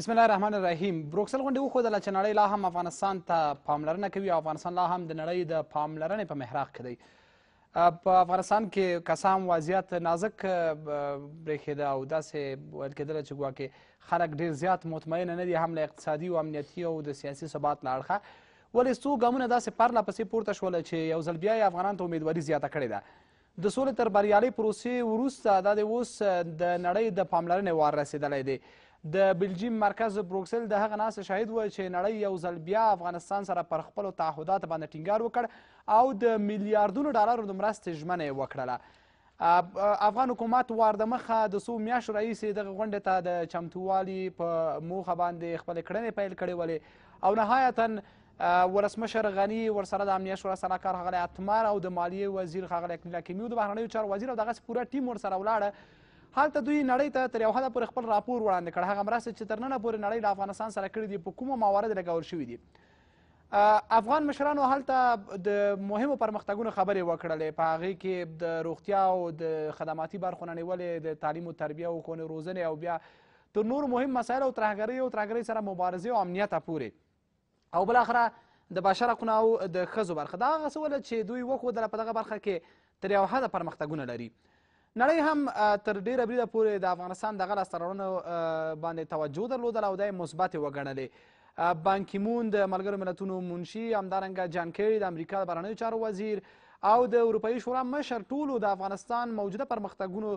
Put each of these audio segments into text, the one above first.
بسم الله الرحمن الرحیم بروکسل غونډې وښودله چې نړۍ لا هم افغانستان ته پاملرنه کوي او افغانستان لا هم د نړۍ د پاملرنې په محراق کې دی په افغانستان کې کسام وضعیت نازک برېښېده او داسې ویل کېدله چې ګواکې خلک ډېر زیات مطمینه نه دي هم له اقتصادي او امنیتي او د سیاسي ثبات له اړخه ولې څو ګامونه داسې پرله پسې پورته شوله چې یو ځل بیا یې افغانانو ته امیدواري زیاته کړې ده د سولې تر بریالۍ پروسې وروسته دا د اوس د نړۍ د پاملرنې وار رسېدلی دی د بلجیم مرکز بروکسل د هغه ناسه شاهد و چې نړۍ یو ځل بیا افغانستان سره پر خپلو تعهداتو باندې ټینګار وکړ او د میلیارډونو ډالرو د مرستې ژمنه یې وکړله افغان حکومت وارده مخه د څو میاشتو راهیسې دغه غونډې ته د چمتووالي په موخه باندې خپلې کړنې پیل کړې ولې او نهایتا ولسمشر غني ورسره د امنیه شورا سلاکار ښاغلی اتمر او د مالیې وزیر ښاغلی اکنیلا کیمي د بهرنیو چارو وزیر او دغسې پوره ټیم ورسره ولاړه هلته دوی نړۍ ته تر یو حده پورې خپل راپور وړاندې کړ هغه مرستې چې تر ننه پورې نړۍ له افغانستان سره کړي دي په کومو موارد لګول شوي دي افغان مشرانو هلته د مهمو پرمختګونو خبرې وکړلې په هغې کې د روغتیا او د خدماتي برخو نه نیولې د تعلیم و تربیه او ښوونې روزنې او بیا تر نورو مهم مسایلو ترهګرۍ او ترهګرۍ سره مبارزې او امنیته پورې او بالاخره د بشر حقونه او د ښځو برخه دا هغه څه چې دوی وښودله په دغه برخه کې تر یو حده پرمختګونه لري نړۍ هم تر ډیره بریده پورې د افغانستان دغه لاسته راوړنو باندې توجه درلودله او دا یې مثبتې وګڼلې بانکیمون د ملګرو ملتونو منشي همدارنګه جان کیري د امریکا د بهرنیو چارو وزیر او د اروپایي شورا مشر ټولو د افغانستان موجوده پرمختګونو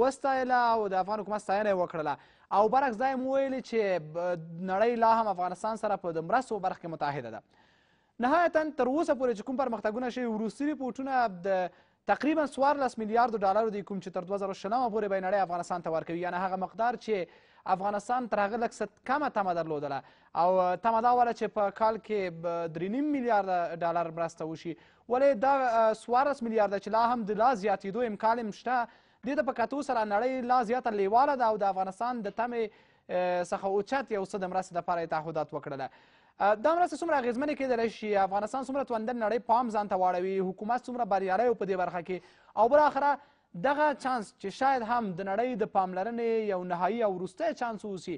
وستایله او د افغان حکومت ستاینه یې وکړله او برعکس دا یې وویلې چې نړۍ لا هم افغانستان سره په د مرستو برخه کې متحده ده نهایتا تر اوسه پورې چې کوم پرمختګونه شوي وروستي ریپورټونه د تقریبا 14 میلیارد ډالر دی کوم چې تر 2019 پورې به نړۍ افغانستان ته ورکوي یعنی هغه مقدار چې افغانستان تر هغه لږ کمه تمه درلودله او تمه دا وله چې په کال کې درې نیم میلیارد ډالر مرسته وشي ولې دا 14 میلیارده چې لا هم د لا زیاتېدو امکان هم شته دې ته په کتو سره نړۍ لا زیاته لیواله ده او د افغانستان د تمې څخه اوچت یو څه د مرستې دپاره تعهدات وکړله دا مرسته څومره اغیزمنې کیدلی شي افغانستان څومره توندن نړۍ پام ځان ته واړوي حکومت څومره بریالی و په دې برخه کې او بالاخره دغه چانس چې شاید هم د نړۍ د پاملرنې یو نهایی او وروستی چانس واوسي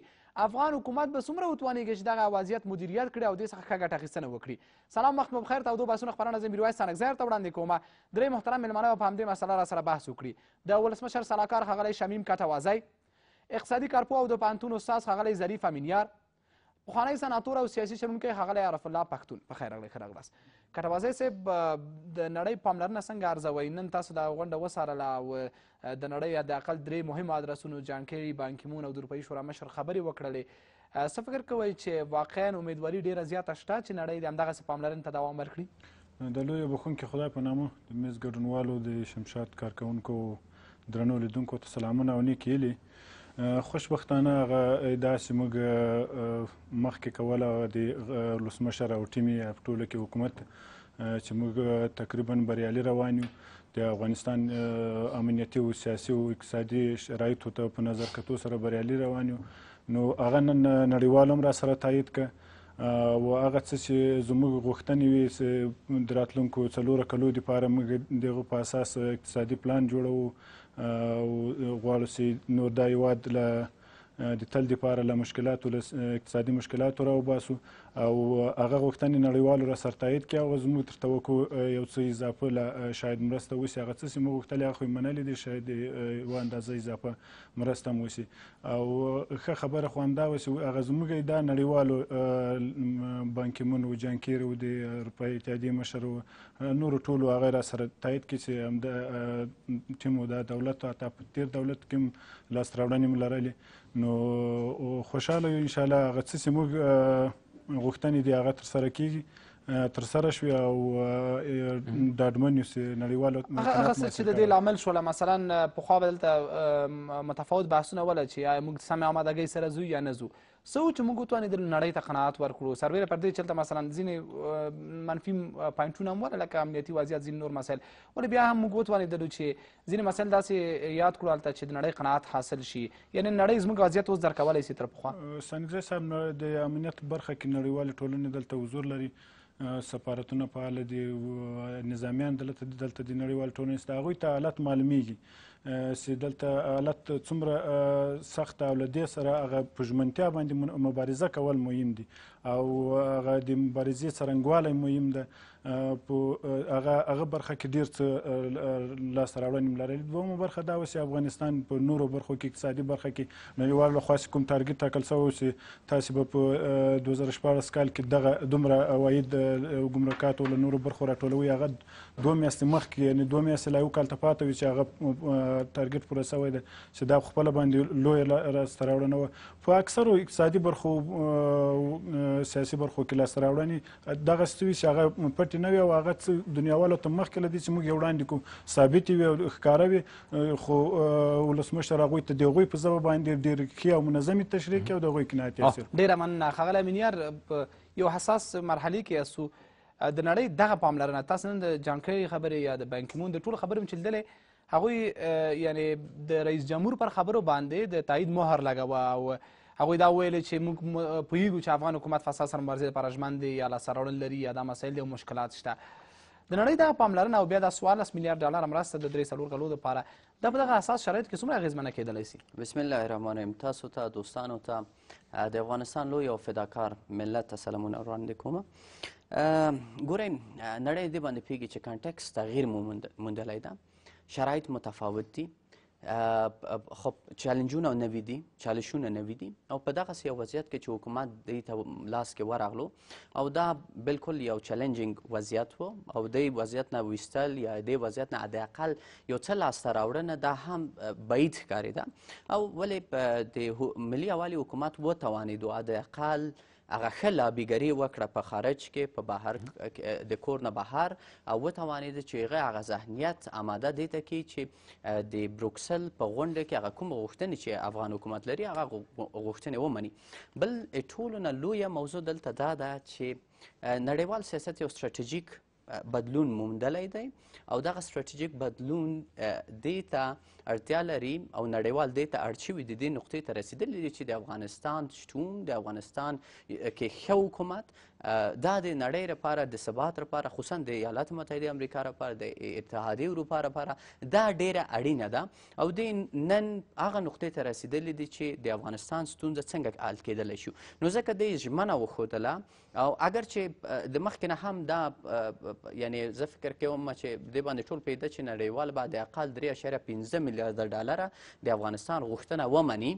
افغان حکومت به څومره وتوانیږي چې دغه وضعیت مدیریت کړي او دې څخه ښه ګټه اخیستنه وکړي سلام وخت مو بخیر تودو بحثونه خپرنه زه میرویس سانکزی ته وړاندې کوم درې محترم میلمانه به په همدې مسله راسره بحث وکړي د ولسمشر سلاکار ښاغلی شمیم کټوازی اقتصادي کارپوه او د پوهنتون استاذ ښاغلی ظریف امینیار پخوانی سناتور او سیاسي شرمونکی ښاغلی عرف الله پښتون په خیر راغلی ښه راغلاست کټوازی صاحب د نړۍ پاملرنه څنګه ارزوئ نن تاسو دا غونډه وسارله او د نړۍ د اقل درې مهمو ادرسونو جانکیری بانکیمون او د اروپایي شورا مشر خبرې وکړلې څه فکر کوئ چې واقعا امیدواري ډېره زیاته شته چې نړۍ د همدغسې پاملرنې ته دوام ورکړي د لویه بخونکي خدای په نامه د میز ګډونوالو د شمشاد کارکوونکو درنو لیدونکو ته سلامونه او نیک هیلې خوشبختانه هغه داسې موږ مخکې کوله د ولسمشر او ټیم یې په ټوله کې حکومت چې موږ تقریبا بریالي روان یو د افغانستان امنیتي او سیاسي او اقتصادي شرایطو ته په نظر کتو سره بریالي روان یو نو هغه نن نړیوال هم راسره تایید که او هغه څه چې زموږ غوښتنې وي د راتلونکو څلورو کلو دپاره موږ دغه په اساس اقتصادي پلان جوړو او غواړو چې نور دا هیواد له د تل لپاره له مشکلاتو له اقتصادي مشکلاتو راوباسو او هغه غوښتنې نړیوالو را سره تایید کړي هغه زموږ تر توقع یو څه اضافه له شاید مرسته وسي هغه څه چې موږ غوښتلې هغه یې منلې دي شاید یوه اندازه اضافه مرسته هم وسي او ښه خبره خو همدا وسي هغه زموږ دا نړیوالو بانکمن و جانکیر و د اروپایي اتحادیې مشر و نورو ټولو هغه را سره تایید کړي چې همدا ټیم دا دولت او تیر دولت کې لاس راوړنې ملرلې نو خوشاله یو انشاءالله هغه څه چې موږ غوښتنې دي هغه ترسره کیږي تر سره شوي او ډاډمن یو نړیوالو هغه څه چې د دې لامل شوله مثلا پخوا به دلته متفاوت بحثونه وله چې آیا موږ سمې آمادګۍ سره ځو یا نه ځو څه و چې موږ وتوانېدلو نړۍ ته قناعت ورکړو سرویره پر دې چلته مثلا ځینې منفي پوینټونه هم وله لکه امنیتي وضعیت ځینې نور مسایل ولې بیا هم موږ وتوانېدلو چې ځینې مسایل داسې یاد کړو هلته چې د نړۍ قناعت حاصل شي یعنې نړۍ زموږ وضعیت اوس درکولی سي تر پخوا سانګزی صاحب د امنیت برخه کې نړیوالې ټولنې دلته حضور لري سفارتونه فعال دي نظامیان دلته دلته د نړیوال ټولنې د هغوی ته حالت معلومیږي سي دلته حالت څومره سخت او لدې سره هغه پژمنتیا باندې مبارزه کول مهم دي او هغه د مبارزې څرنګوالی مهم ده په هغه هغه برخه کې ډیر څه لاسته راوړنې لرلې دویمه برخه دا وسې افغانستان په نورو برخو کې اقتصادي برخه کې نړیوال لخوا کوم ټارګټ ټاکل شوی چې تاسو به په 2014 کال کې دغه دومره عواید ګمرکات او نورو برخو راټولوي هغه دوه میاشتې مخکې یعنې دوه میاشتې لا یو کال ته پاتې وي چې هغه ټارګټ پوره شوی دی چې دا خپله باندې لویه لاسته راوړنه وه په اکثرو اقتصادي برخو سیاسي برخو کې لاسته راوړنې دغسې وي چې هغه پټې نه وي او هغه دنیاوالو ته مخکې له دې چې موږ یې وړاندې کوو ثابتې وي او ښکاره وي خو ولسمشر هغوی ته د هغوی په ژبه باندې ډېر ښې او منظمې تشریح کوي او د هغوی قناعتي اثر ډېره مننه ښاغلی امینیار په یو حساس مرحلې کې یاستو د نړۍ دغه پاملرنه تاسو نن د جانکړې خبرې یا د بانکیمون د ټولو خبرې مې چې لیدلې هغوی یعنی د رئیس جمهور پر خبرو باندې د تایید مهر لګوه او هغوی دا ویل چې موږ پوهیږو چې افغان حکومت فساد سره مبارزې لپاره ژمن دی یا لاسته راوړل لري یا دا مسایل دي او مشکلات شته د نړۍ دغه پاملرنه او بیا دا څوارلس میلیارډ ډالر مرسته د درې څلور کلو دپاره دا په دغه اساس شرایط کې څومره اغېزمنه کیدلی سي بسم الله الرحمن الرحیم تاسو ته تا دوستانو ته د افغانستان لوی او فداکار ملت ته سلامونه وړاندې کوم ګورئ نړۍ دې باندې پیږي چې کانټکس تغییر موندلی ده شرایط متفاوت دي خب چالنجونه نوي دي چالشونه نوي دي او په دغه سي وضعیت کې چې حکومت دې ته لاس کې ورغلو او دا بالکل یو چیلنجینګ وضعیت وو او دې وضعیت نه وستل یا دې وضعیت نه حداقل یو څه لاسته راوړنه دا هم بعید ښکارېده او ولې د ملي اوالي حکومت وتوانېدو حداقل هغه ښه لابیګري وکړه په خارج کې په بهر د کور نه بهر او وتوانېده چې هغه هغه ذهنیت آماده دی ته کې چې د بروکسل په غونډه کې هغه کوم غوښتنې چې افغان حکومت لري هغه غوښتنې ومني بل ټولو نه لویه موضوع دلته دا ده چې نړیوال سیاست یو ستراتیژیک بدلون موندلی دی او دغه ستراتیژیک بدلون دې ته اړتیا لري او نړیوال دې ته اړ شوي د دې نقطې ته رسېدلی دی چې د افغانستان شتون د افغانستان کې ښه حکومت دا د نړۍ لپاره د ثبات لپاره خصوصا د ایالات متحده امریکا لپاره د اتحادیې اروپا لپاره دا ډیره اړینه ده او د نن هغه نقطې ته رسیدلې دي چې د افغانستان ستونزه څنګه حل کېدلی شو نو ځکه دوی ژمنه وښودله او اگر چې د مخکې نه هم دا یعنی زه فکر کوم چې دې باندې ټول پیدا چې نړیوال به د اقل درې اشاریه پنځه میلیارده ډالره د افغانستان غوښتنه ومني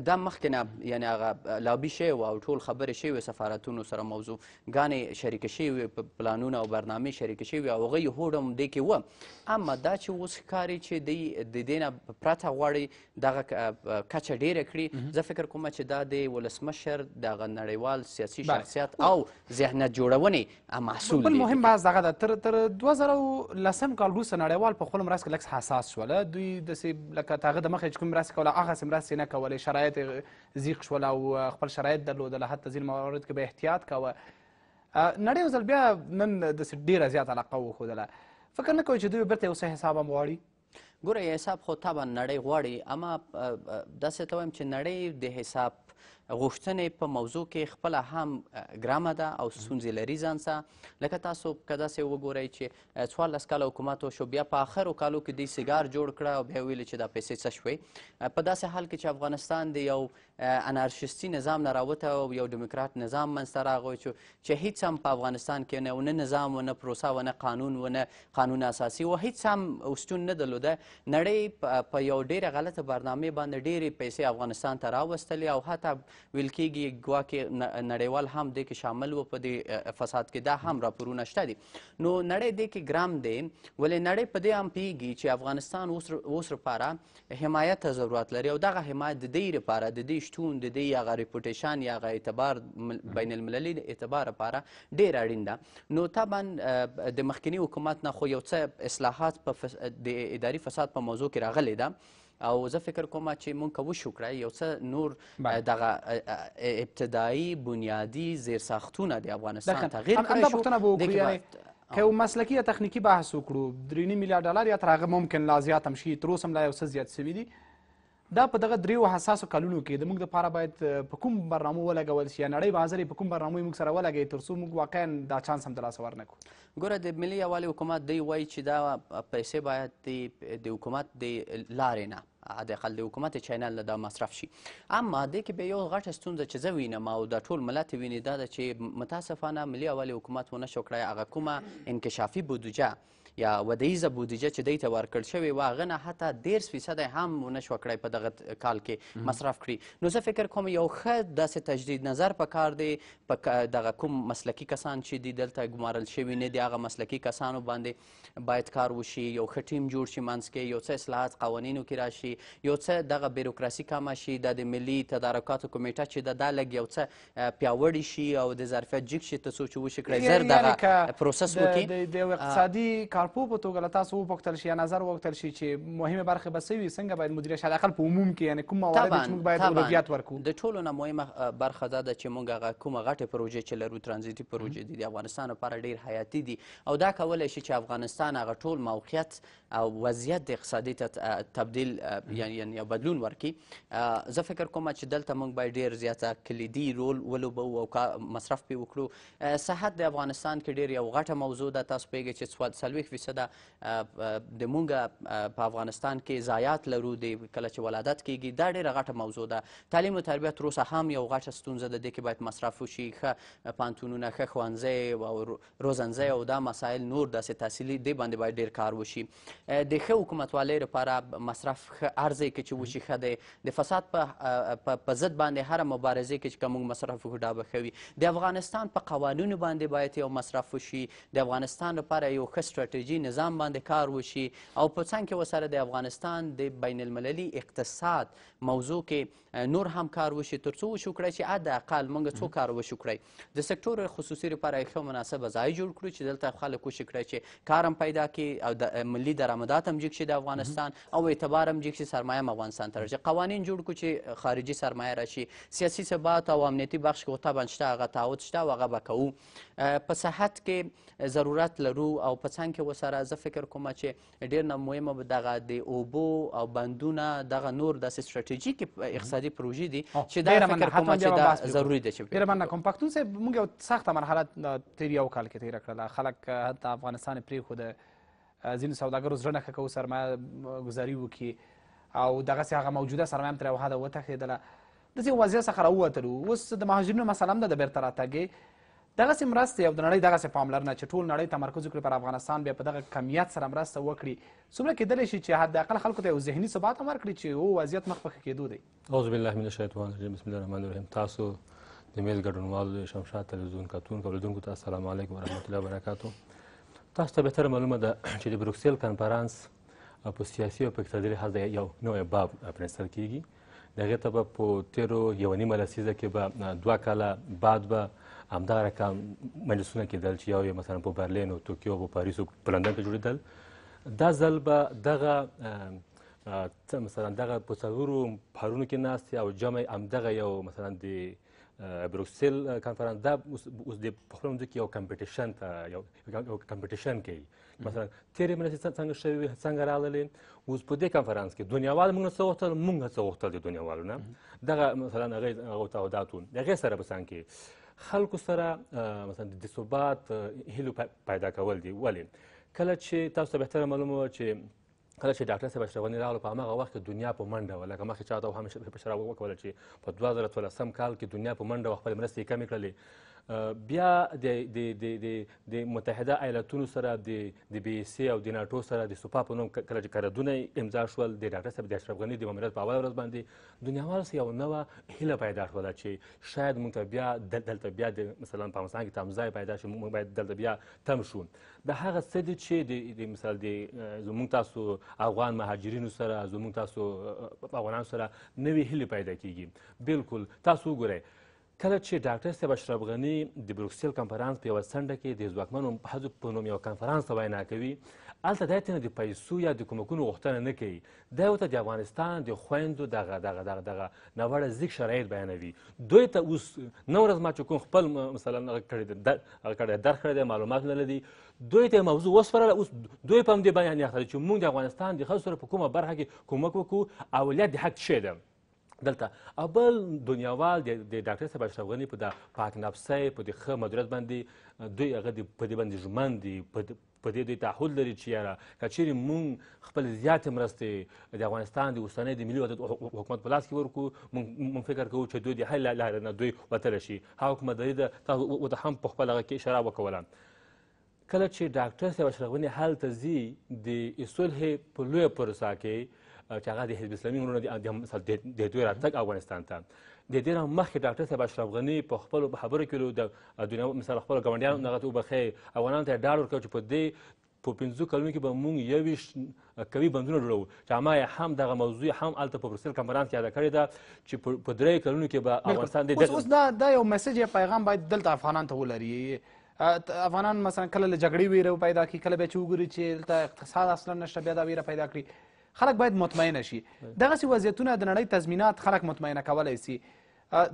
دا مخکې نه یعنی هغه لابي شوی وه او ټول خبرې شوي سفارتونو سره موضوع ګانې شریکه شوي وې پلانونه او برنامې شریکه شوي وې او هغه یې هوډ هم دې کې وه اما دا چې اوس ښکاري چې دی د دې نه پرته غواړي دغه کچه ډیره کړي زه فکر کوم چې دا د ولسمشر دغه نړیوال سیاسي شخصیت او ذهنیت جوړونې محصول دی مهم بحث دغه ده تر تر 2010 کال وروسته نړیوال په خپل مرسته لکس حساس شول دوی د لکه تاغه د مخې کوم مرسته کوله هغه سم مرسته نه کولې شرایط شرایط زیق شول او خپل شرایط درلودل حتی ځینې موارد کې به احتیاط کوه نړۍ یو ځل بیا نن داسې ډېره زیات علاقه وښودله فکر نه کوئ چې دوی بیرته یو څه حساب هم غواړي ګوره حساب خو طبعا نړۍ غواړي اما داسې ته وایم چې نړۍ د حساب غوښتنې په موضوع کې خپله هم ګرامه ده او ستونزې لري ځان سره لکه تاسو که داسې وګورئ چې څوارلس کاله حکومت وشو بیا په آخرو کالو کې دوی سیګار جوړ کړه او بیا ویلې چې دا پیسې څه شوې په داسې حال کې چې افغانستان د یو انارشیستي نظام نه راوته او یو ډیموکرات نظام منځته راغی چې هیڅ هم په افغانستان کې نه ونه نظام ونه پروسه ونه قانون ونه قانون اساسي و هیڅ هم استون نه درلوده نړۍ په یو ډیره غلطه برنامه باندې ډیره پیسې افغانستان ته راوستلې او حتی ویل کېږي ګواکې نړیوال هم دې کې شامل و په دې فساد کې دا هم راپورونه شته دي نو نړۍ دې کې ګرام دی ولې نړۍ په دې هم پیږي چې افغانستان اوس اوس لپاره حمایت ته ضرورت لري او دغه حمایت د دې لپاره د دې شتون د دې هغه ریپوټیشن یا هغه اعتبار بین المللي د اعتبار لپاره ډېر اړین ده نو طبعا د مخکني حکومت نه خو یو څه اصلاحات په د اداري فساد په موضوع کې راغلي ده او زه فکر کوم چې مونږ کوو شکرای یو څه نور دغه ابتدایی بنیادی زیرساختونه د افغانستان تغییر کړی شو یعنی که یو مسلکی یا تخنیکی بحث وکړو درې میلیارډ ډالر یا تر هغه ممکن لا زیات هم شي تر اوسه هم لا یو څه زیات سوي دي دا په دغه دریو حساسو کلونو کې د موږ لپاره باید په کوم برنامو ولګول شي یا نړۍ بازار په کوم برنامو موږ سره ولګوي تر څو موږ واقعا دا چانس هم ترلاسه ورنه کړو ګوره د ملي یووالي حکومت دی وایي چې دا پیسې باید د حکومت د لارې نه حداقل د حکومت چینل دا مصرف شي اما د کې به یو غټه ستونزه چې زه وینم او د ټول ملت ویني دا ده چې متاسفانه ملي اول حکومت ونه شو کړی هغه کومه انکشافي بودجه یا ودیزه بودیجه چې دوی ته ورکړل شوې وه هغه نه حتی دیرس فیصده هم نشوه کړی په دغه کال کې مصرف کړي نو زه فکر کوم یو ښه داسې تجدید نظر پکار دی په دغه کوم مسلکي کسان چې دي دلته ګمارل شوي نه دي هغه مسلکي کسانو باندې باید کار وشي یو ښه ټیم جوړ شي منځ کې یو څه اصلاحات قوانینو کې راشي یو څه دغه بیروکراسي کمه شي د ملي تدارکاتو کمیټه چې د دا لږ یو څه پیاوړی شي او د ظرفیت جګ شي تر څو چې وشي کړی زر دغه پروسس وکړي د اقتصادي کار کارپو په توګه له تاسو وپوښتل شي یا نظر وغوښتل شي چې مهمه برخه به څه وي څنګه باید مدیریت شي حداقل په عموم کې یعنې کوم موارد چې موږ باید اولویت ورکړو د ټولو نه مهمه برخه دا ده چې موږ هغه کومه غټې پروژې چې لرو ترانزیتي پروژې دي د افغانستان لپاره ډېر حیاتي دي او دا کولی شي چې افغانستان هغه ټول موقعیت او وضعیت د اقتصادي ته تبدیل یعنی یو بدلون ورکړي زه فکر کوم چې دلته موږ باید ډېر زیاته کلیدي رول ولوبو او مصرف پې وکړو صحت د افغانستان کې ډېر یو غټه موضوع ده تاسو پوهیږئ چې څلوېښت فیصده د مونږه په افغانستان کې ضایعات لرو د کله چې ولادت کیږي دا ډیره غټه موضوع ده تعلیم او تربیه تر اوسه هم یو غټه ستونزه ده دې کې باید مصرف وشي ښه پانتونونه ښه ښوونځی او روزنځی او دا مسایل نور داسې تحصیلي دې باندې باید ډیر کار وشي د ښه حکومتوالۍ لپاره مصرف ښه ارزی کې چې وشي ښه دی د فساد په ضد باندې هر مبارزه کې چې موږ مصرف وکړو دا به ښه وي د افغانستان په قوانینو باندې باید یو مصرف وشي د افغانستان لپاره یو ښه ستراتیژي خارجي نظام باندې کار وشي او په څنګ کې وسره د افغانستان د بین المللي اقتصاد موضوع کې نور هم کار وشي تر څو وشو کړی چې حد اقل موږ څو کار وشو کړی د سکتور خصوصي لپاره یو مناسب ځای جوړ کړو چې دلته خلک وشي کړی چې کار هم پیدا کړي او د ملي درآمدات هم جګ شي د افغانستان او اعتبار هم جګ شي سرمایه هم افغانستان ته راشي قوانین جوړ کړو چې خارجي سرمایه راشي سیاسي ثبات او امنیتي بخش کې طبعا شته هغه تعهد شته او هغه به کوو په صحت کې ضرورت لرو او په څنګ کې خلکو سره زه فکر کوم چې ډیر نه مهمه دغه د اوبو او بندونه دغه نور داسې ستراتیژیک اقتصادي پروژې دي چې دا فکر کوم چې دا ضروری دی چې ډیر مننه کوم پښتون صاحب موږ یو سخته مرحله تیر یو کال کې تیر کړله خلک حتی افغانستان پرېښوده ځینو سوداګرو زړه نه ښه کوو سرمایه ګذاري وکړي او دغسې هغه موجوده سرمایه هم ترې وهده وتښتېدله داسې وضعیت څخه راووتلو اوس د مهاجرینو مسله هم ده د بېرته راتګې دغسې مرستې او د نړۍ دغسې پاملرنه چې ټول نړۍ تمرکز وکړي پر افغانستان بیا په دغه کمیت سره مرسته وکړي څومره کېدلی شي چې حداقل خلکو ته یو ذهني ثبات هم ورکړي چې او وضعیت مخ په ښه کېدو دی اعوذ بالله من الشیطان الرجیم بسم الله الرحمن الرحیم تاسو د میل ګډونوالو شمشاد تلویزیون کتونکو لیدونکو ته السلام علیکم ورحمت الله وبرکاتو تاسو ته بهتره معلومه ده چې د بروکسل کنفرانس په سیاسي او په اقتصادي لحاظ یو نوی باب پرانیستل کېږي د هغې ته به په تېرو یوه نیمه لسیزه کې به دوه کاله بعد به همدغه رقم مجلسونه کېدل چې یو مثلا په برلین او توکیو او پاریس او په لندن کې جوړېدل دا ځل به دغه مثلا دغه په څلورو پارونو کې ناست او جمع همدغه یو مثلا د بروکسل کانفرنس دا اوس د په خپل کې یو کمپټیشن ته یو کمپټیشن کوي مثلا تیرې میاشتې څنګه شوې څنګه راغلې اوس په دې کانفرنس کې دنیاوال موږ څه وختل موږ څه وختل د دنیاوالو نه دغه مثلا هغه او تعهداتو دغه سره به څنګه خلکو سره مثلا د ثبات هیلو پیدا کول دي ولې کله چې تاسو ته بهتره معلومه چې کله چې ډاکټر صاحب اشرف غني راغله په هماغه وخت کې دنیا په منډه وه لکه مخکې چا ته هم اشاره وکوله چې په دوه زره څلسم کال کې دنیا په منډه وه خپلې مرستې یې کمې کړلې بیا د متحده ایالاتونو سره د بي اس او د ناټو سره د سوپا په نوم کله چې قراردونه امضا شول د ډاکټر صاحب د اشرف غني د ماموریت په اول ورځ باندې دنیاوالو سره یو نوه هیله پیدا شوله چې شاید موږ ته بیا دلته بیا د مثلا په افغانستان کې تمځای پیدا شي موږ باید دلته بیا تم شو د هغه څه دي چې د مثال د زموږ تاسو افغان مهاجرینو سره زموږ تاسو افغانانو سره نوې هیله پیدا کیږي بالکل تاسو وګورئ کله چې ډاکټر صاحب اشرف غني د بروکسل کنفرانس په یوه څنډه کې د ځواکمنو حزب په نوم یو کنفرانس ته وینا کوي هلته دی ترنه د پیسو یا د کومکونو غوښتنه نه کوي دی ورته د افغانستان د خویندو دغه دغه دغه دغه ناوړه زیږ شرایط بیانوي دوی ته اوس نه ورځ ما چې کوم خپل مثلا هغه کړی هغه کړی درک کړی دی معلومات نه لري دوی ته موضوع وسپارله اوس دوی په همدې بیان یاخته چې موږ د افغانستان د ښځو سره په کومه برخه کې کومک وکړو اولویت د حق شی ده دلته او بل دنیاوال د ډاکټر صاحب اشرف غني په د پاک نفسۍ په دې ښه مدیریت باندې دوی هغه په دې باندې ژمن دي په دې دوی تعهد لري چې یاره که چیرې موږ خپل زیاتې مرستې د افغانستان د اوسنۍ د ملي وحدت حکومت په لاس کې ورکړو موږ فکر کوو چې دوی د هرې لارې نه دوی وتلی شي هغه حکومتداري ده تاسو ورته هم په خپل هغه کې اشاره وکوله کله چې ډاکټر صاحب اشرف غني هلته ځي د صلحې په لویه پروسه کې چې هغه د حزب اسلامي ورونه دي د دوی راتګ افغانستان ته د دې نه مخکې ډاکټر صاحب اشرف غني په خپلو خبرو کې د دنیا مثال خپلو ګاونډیانو دغه ته وبښې افغانانو ته یې ډاډ ورکړ چې په دې په پنځو کلونو کې به موږ یوویشت قوي بندونه جوړوو چې اما هم دغه موضوع هم هلته په برسل کنفرانس کې یاده کړې ده چې په درې کلونو کې به افغانستان د اوس دا دا یو میسج یا پیغام باید دلته افغانان ته ولري افغانان مثلا کله له جګړې ویره پیدا کړي کله بیا چې وګوري چې دلته اقتصاد اصلا نشته بیا دا ویره پیدا کړي خلک باید مطمئنه شي دغسې وضعیتونه د نړۍ تضمینات خلک مطمئنه کولی سي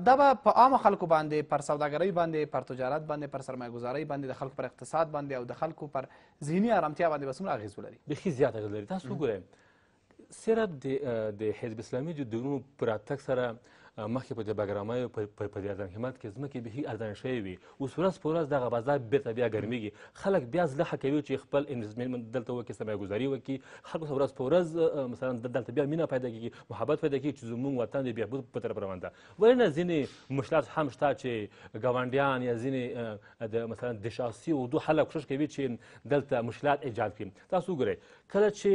دا به په عامو خلکو باندې پر سوداګرۍ باندې پر تجارت باندې پر سرمایهګذارۍ باندې د خلکو پر اقتصاد باندې او د خلکو پر ذهني ارامتیا باندې به څومره اغېز ولري بیخي زیات اغېز لري تاسو وګورئ صرف د حزب اسلامي د دورونو په راتګ سره مخکې په دې بګرامایو په دې ارزان قیمت کې ځمکې بیخي ارزان شوې وي اوس ورځ په ورځ دغه بازار بېرته بیا ګرمیږي خلک بیا زړه ښه کوي چې خپل انویسټمنټ دلته وکړي سرمایه ګذاري وکړي خلکو سره ورځ په ورځ مثلا دلته بیا مینه پیدا کېږي محبت پیدا کېږي چې زموږ وطن دې بهبود په طرف روان ده ولې ځینې مشکلات هم شته چې ګاونډیان یا ځینې د مثلا د شاسي اردو حل کوشش کوي چې دلته مشکلات ایجاد کړي تاسو ګورئ کله چې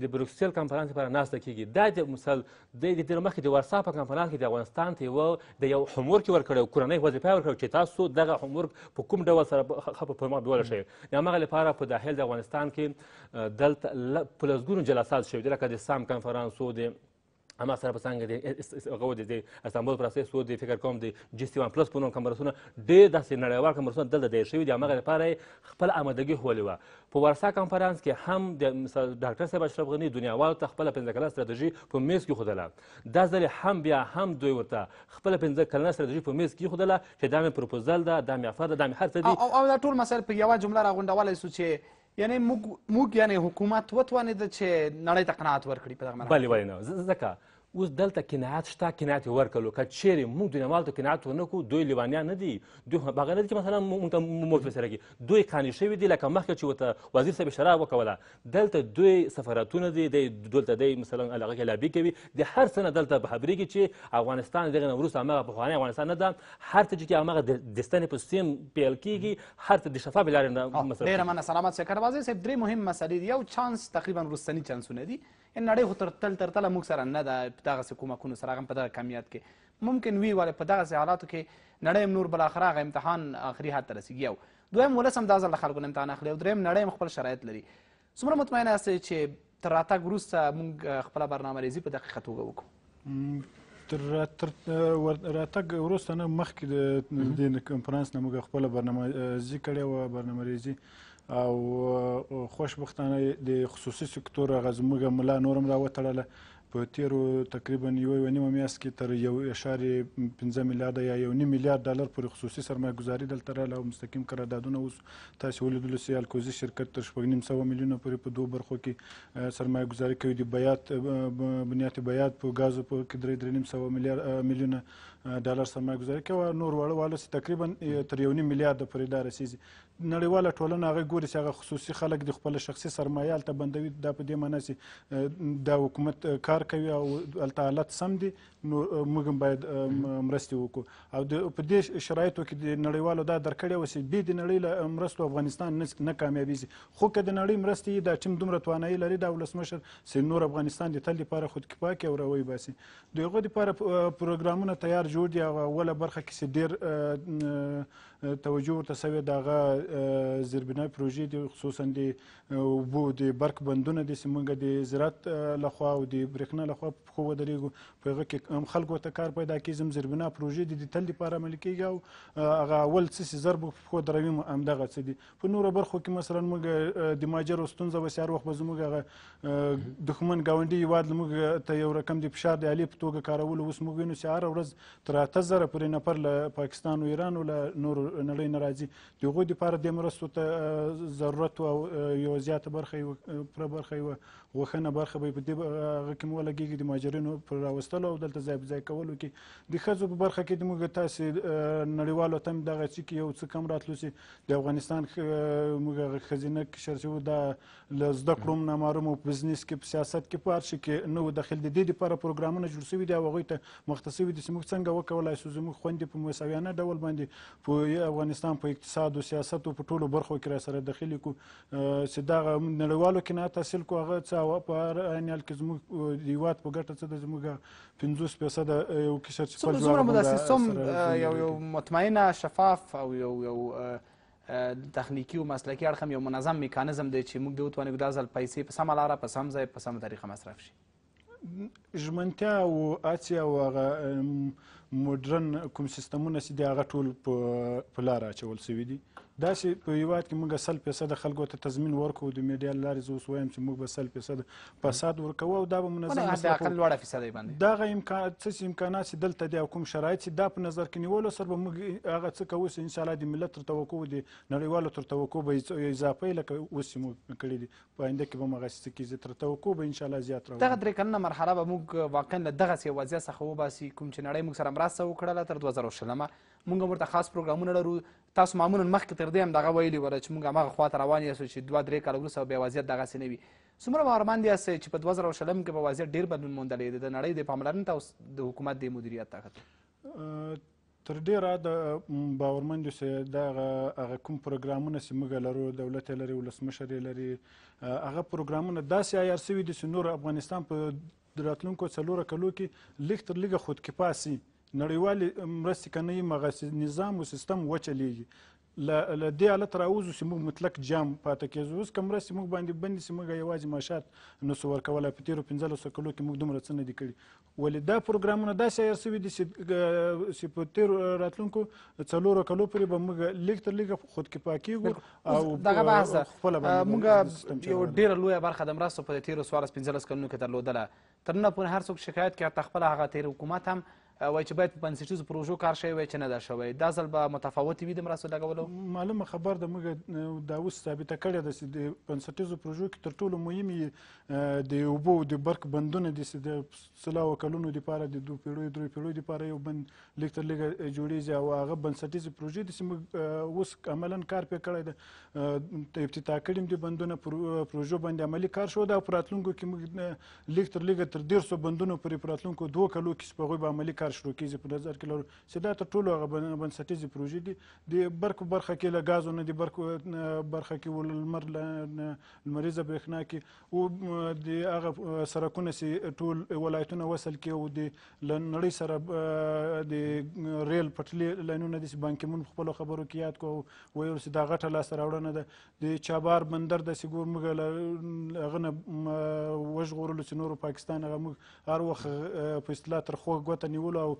د بروکسل کنفرانس لپاره ناسته کیږي دا د مثال د دې تر مخکې د ورسا په کنفرانس کې د افغانستان ته یوه د یو حمور کې ورکړی کورنۍ وظیفه ورکړی چې تاسو دغه حمور په کوم ډول سره خپه په ما بیول شئ د همغه لپاره په داخل د افغانستان کې دلته په لسګونو جلسات شوي دي لکه د سام کنفرانس او د اما سره په څنګه د هغه د استانبول پروسس و د فکر کوم د جی سی وان پلس په نوم کمرسونه ډېر داسې نړیوال کمرسونه دلته دی شوي دي همغه لپاره خپل آمادګي هولې وه په ورسا کانفرانس کې هم د ډاکټر صاحب اشرف غني دنیاوالو ته خپله پنځه کلنه ستراتیژي په میز کې ښودله دا ځل هم بیا هم دوی ورته خپله پنځه کلنه ستراتیژي په میز کې ښودله چې دا مې پروپوزل ده دا مې افر ده دا مې هر څه دي او دا ټول مسایل په یوه جمله راغونډولی سو چې یعنی موږ یعنی حکومت وتوانېده چې نړۍ ته قناعت ورکړي په دغه بلې ولې نه ځکه اوس دلته قناعت شته قناعت یې ورکړلو که چیرې موږ دنیا مال ته قناعت ونه کړو دوی لیونیان نه دي دوی هغه نه دي چې مثلا موږ ته موج سره کې دوی قانع شوي دي لکه مخکې چې ورته وزیر صاحب اشاره وکوله دلته دوی سفارتونه دي دی دلته دی مثلا هغه کې لابي کوي د هر څه نه دلته به خبرېږي چې افغانستان دغه نه وروسته هماغه پخوانی افغانستان نه ده هر څه چې هماغه دستنې په سیستم پیل کېږي هر څه د شفافې لارې نه ډېره مننه سلامت شکر وزیر صاحب درې مهم مسلې دي یو چانس تقریبا وروستني چانسونه دي نړۍ خو تر تل تر تله موږ سره نه ده په دغسې کومکونو سره هغه په دغه کمیت کې ممکن وي ولې په دغسې حالاتو کې نړۍ نور بالاخره هغه امتحان آخري حد ته رسېږي او دویم ولس هم دا ځل له خلکو نه امتحان اخلي او دریم نړۍ خپل شرایط لري څومره مطمئنه یاستئ چې تر راتګ وروسته موږ خپله برنامه ریزي په دقیقه توګه وکړو تر راتګ وروسته نه مخکې د دې کنفرانس نه موږ خپله برنامه ریزي کړې وه برنامه ریزي او خوشبختانه د خصوصي سکتور هغه زموږ ملا نور هم راوتړله په تیرو تقریبا یو یو نیمه میاشت کې تر یو اشاریه پنځه میلیارډ یا یو نیم میلیارډ ډالر پورې خصوصي سرمایه‌ګزاري دلته رااله او مستقیم قراردادونه اوس تاسو ولیدل چې الکوزي شرکت تر شپږ نیم سوه میلیونه پورې په دوه برخو کې سرمایه‌ګزاري کوي د بیات بنیاد بیات په غازو په کې درې درې نیم سوه میلیارډ میلیونه ډالر سرمایه‌ګزاري کوي نور وړه والا تقریبا تر یو نیم میلیارډ پورې دا رسیدي نړیواله ټولنه هغه ګوري چې هغه خصوصي خلک د خپل شخصي سرمایه ته بندوي دا په دې معنی چې دا حکومت کار کار کوي او هلته حالت سم دی نو موږ هم باید مرستې وکړو او د په دې شرایطو کې د نړیوالو دا درکړې وه چې بې د نړۍ له مرستو افغانستان نه کامیابیږي خو که د نړۍ مرستې یي دا ټیم دومره توانایي لري دا ولسمشر چې نور افغانستان د تل لپاره خودکفا کوي او راوی باسي د هغو دپاره پروګرامونه تیار جوړ دي او اوله برخه کې چې ډېر توجه ورته سوې د هغه زیربنا پروژې دي خصوصا د اوبو د برق بندونه دي چې موږ د زراعت لخوا او د برېښنا لخوا په پښو ودرېږو په هغه کې هم خلکو ته کار پیدا کړي زم زیربنا پروژې دي د تل لپاره عملي کېږي او هغه اول څه چې ضرب په پښو دروي همدغه څه دي په نورو برخو کې مثلا موږ د ماجرو ستونزه وسې هر وخت به زموږ هغه دښمن ګاونډي هېواد موږ ته یو رقم د فشار د آلې په توګه کارولو اوس موږ وینو چې هره ورځ تر اته زره پورې نفر له پاکستان او ایران او له نورو نړۍ نه راځي د هغوی دپاره دې مرستو ته ضرورت و او یوه زیاته برخه یې پوره برخه یې غوښنه برخه به په دې هغه کې مو ولګېږي د مهاجرینو پر راوستلو او دلته ځای په ځای کولو کې د ښځو په برخه کې د موږ تاسې نړیوالو ته دغه چې کې یو څه کم راتلو سي د افغانستان موږ هغه ښځینه کشر چې دا له زده کړو نه معلومو په بزنس کې په سیاست کې په هر شي کې نو داخل د دې لپاره پروګرامونه جوړ شوي دي او هغوی ته مختص شوي دي چې موږ څنګه وکولای شو زموږ خوندې په مساویانه ډول باندې په افغانستان په اقتصاد او سیاست او په ټولو برخو کې را سره داخلي کو چې دا نړیوالو کې نه تحصیل کو هغه څه او په هر انیال کې زموږ د هیواد په ګټه څه د زموږ پنځوس فیصده یو قشر چې په ځواب مداسې یو یو مطمئنه شفاف او یو یو تخنیکی او مسلکی اړخ هم یو منظم میکانیزم دی چې موږ به وتوانو دا ځل پیسې په سمه لاره په سم ځای په سمه طریقه مصرف شي ژمنتیا او هڅې او هغه مدرن کوم سیستمونه چې دی هغه ټول په لاره اچول سوي دي داسې په هیواد کې موږ سل فیصده خلکو ته تضمین ورکوو د میډیا له لارې زه اوس وایم چې موږ به سل فیصده فساد ورکوو او دا به منظم دغه امکان څه امکانات چې دلته دي او کوم شرایط چې دا په نظر کې نیولو سره به موږ هغه څه کوو چې انشاءالله د ملت تر توقع د نړیوالو تر توقع به اضافه لکه اوس چې موږ کړي دي په آینده کې به هم هغسې څه کېږي تر توقع به انشاءالله زیات راوړو دغه درې کلنه مرحله به موږ واقعا له دغسې وضعیت څخه وباسي کوم چې نړۍ موږ سره خلاصه وکړله تر دوه زره شلمه مونږ هم ورته خاص پروګرامونه لرو تاسو معمولا مخکې تر دې هم دغه ویلي وله چې مونږ هماغه خواته روان یاستو چې دوه درې کاله وروسته بیا وضعیت دغسې نه وي څومره باورمند یاستئ چې په دوه زره شلم کې به وضعیت ډېر بدلون موندلی دی د نړۍ د پاملرنې ته د حکومت د مدیریت ته تر ډیره د باورمند اوسئ دا هغه کوم پروګرامونه چې موږ لرو دولت یې لري ولسمشر یې لري هغه پروګرامونه داسې عیار سوي دي چې نور افغانستان په راتلونکو څلورو کلو کې لږ تر لږه خودکفا سي نړیوالې مرستې که نه وي هغه نظام او سیستم وچلیږي له دې حالت راوځو چې موږ مطلق جام پاتې کېږو اوس که مرستې موږ باندې بندې سي موږ یوازې معاشات نسو ورکولی په تېرو پنځلسو کلو کې موږ دومره څه نه دي کړي ولې دا پروګرامونه داسې عیار سوي دي چې په تېرو راتلونکو څلورو کلو پورې به موږ لږ تر لږه خودکفا کېږو او دغه بحث ده موږ یو ډېره لویه برخه د مرستو په تېرو څوارلس پنځلس کلونو کې درلودله تر ننه پورې هر څوک شکایت کوي حتی خپله هغه تېر حکومت هم وایي چې باید په بنسټیزو پروژو کار شوی وای چې نه دا شوی دا ځل به متفاوتې وي د مرستو لګولو معلومه خبر ده موږ دا اوس ثابته کړې ده چې د بنسټیزو پروژو کې تر ټولو مهمې د اوبو د برق بندونه دي چې د سلاو کلونو دپاره د دوو پیړیو درې پیړیو دپاره یو بند لږ تر لږه جوړېږي او هغه بنسټیزې پروژې دي چې موږ اوس عملا کار پرې کړی ده ابتدا کړي دي بندونه پروژو باندې عملي کار شو ده او په راتلونکو کې موږ لږ تر لږه تر دیرسو بندونو پورې په راتلونکو دوو کلو کې چې په هغوی به عملي کار کار شروع کیږي په نظر کې لرو چې دا تر ټولو هغه بنسټیزې پروژې دي د برق برخه کې له ګازو نه د برق برخه کې ولمر لمریزه برېښنا کې او د هغه سرکونه سي ټول ولایتونه وصل کې او د لنړی سره د ریل پټلې لاینونه د بانکمن خپل خبرو کې یاد کو وایو چې دا غټه لاس راوړنه ده د چابار بندر د سګور مګل غنه وژغورل چې نور پاکستان هغه هر وخت په اصطلاح تر خو غوته نیول او